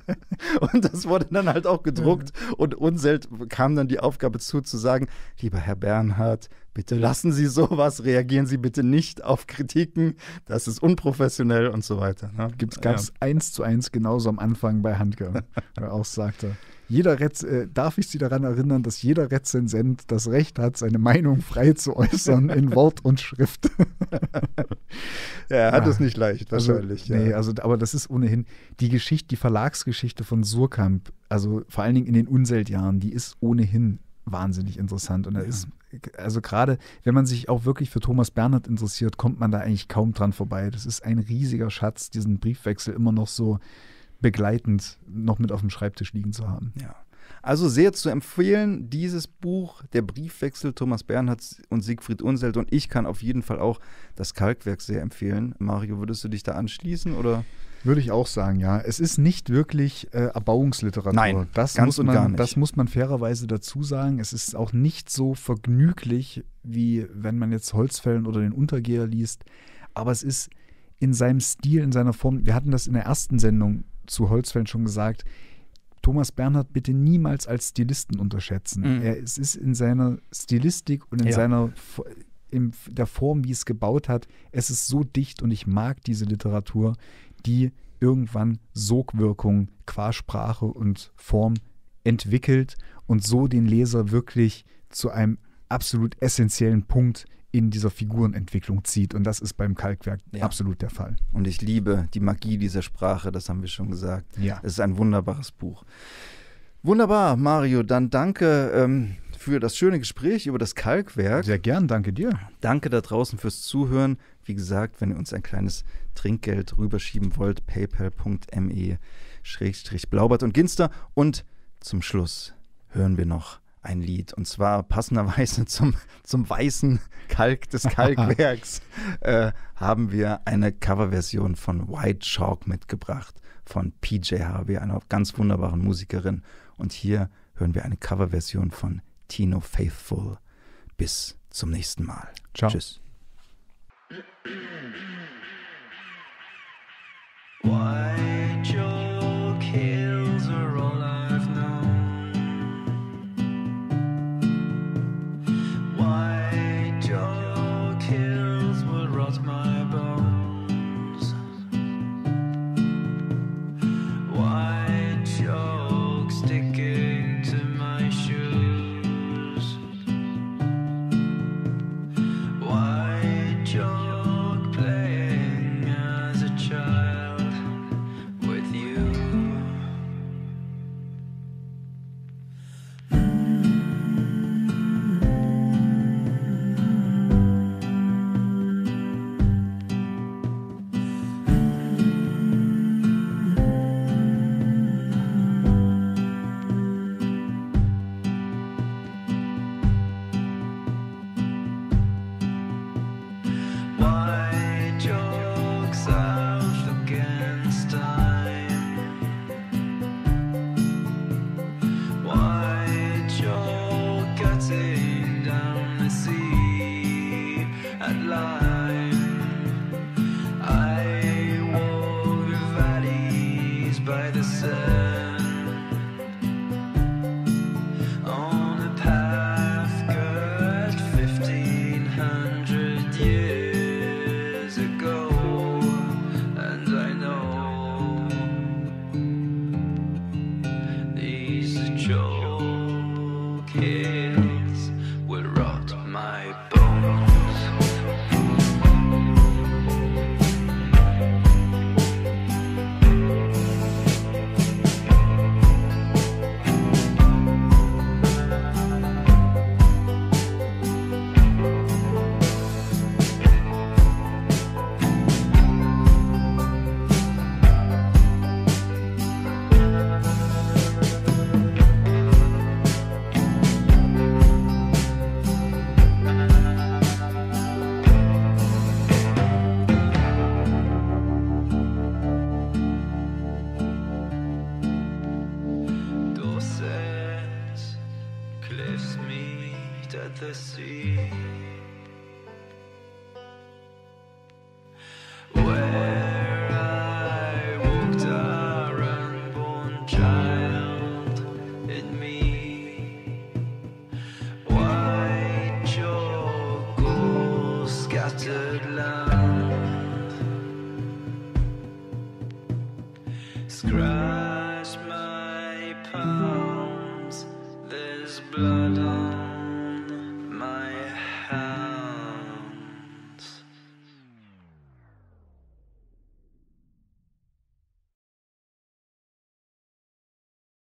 und das wurde dann halt auch gedruckt und Unselt kam dann die Aufgabe zu, zu sagen, lieber Herr Bernhard, Bitte lassen Sie sowas, reagieren Sie bitte nicht auf Kritiken, das ist unprofessionell und so weiter. Ne? Gab es ja. eins zu eins genauso am Anfang bei Handke, wo er auch sagte, jeder Rez äh, darf ich Sie daran erinnern, dass jeder Rezensent das Recht hat, seine Meinung frei zu äußern in Wort und Schrift. ja, er hat ja. es nicht leicht, also, wahrscheinlich. Also, ja. Nee, also, aber das ist ohnehin die Geschichte, die Verlagsgeschichte von Surkamp, also vor allen Dingen in den Unseltjahren, die ist ohnehin wahnsinnig interessant und da ja. ist also gerade wenn man sich auch wirklich für Thomas Bernhard interessiert, kommt man da eigentlich kaum dran vorbei. Das ist ein riesiger Schatz, diesen Briefwechsel immer noch so begleitend noch mit auf dem Schreibtisch liegen zu haben. Ja. Also sehr zu empfehlen, dieses Buch, der Briefwechsel Thomas Bernhard und Siegfried Unselt. Und ich kann auf jeden Fall auch das Kalkwerk sehr empfehlen. Mario, würdest du dich da anschließen oder? Würde ich auch sagen, ja. Es ist nicht wirklich äh, Erbauungsliteratur. Nein, das, ganz muss man, gar nicht. das muss man fairerweise dazu sagen. Es ist auch nicht so vergnüglich, wie wenn man jetzt Holzfällen oder den Untergeher liest. Aber es ist in seinem Stil, in seiner Form. Wir hatten das in der ersten Sendung zu Holzfällen schon gesagt. Thomas Bernhard bitte niemals als Stilisten unterschätzen. Mhm. Er, es ist in seiner Stilistik und in ja. seiner in der Form, wie es gebaut hat. Es ist so dicht und ich mag diese Literatur die irgendwann Sogwirkung qua Sprache und Form entwickelt und so den Leser wirklich zu einem absolut essentiellen Punkt in dieser Figurenentwicklung zieht. Und das ist beim Kalkwerk ja. absolut der Fall. Und ich liebe die Magie dieser Sprache, das haben wir schon gesagt. Ja. Es ist ein wunderbares Buch. Wunderbar, Mario, dann danke. Ähm für das schöne Gespräch über das Kalkwerk. Sehr gern, danke dir. Danke da draußen fürs Zuhören. Wie gesagt, wenn ihr uns ein kleines Trinkgeld rüberschieben wollt, paypal.me schrägstrich Blaubart und Ginster. Und zum Schluss hören wir noch ein Lied. Und zwar passenderweise zum, zum weißen Kalk des Kalkwerks äh, haben wir eine Coverversion von White Chalk mitgebracht von PJ Harvey, einer ganz wunderbaren Musikerin. Und hier hören wir eine Coverversion von Latino Faithful. Bis zum nächsten Mal. Ciao. Tschüss. Why? down the sea at last.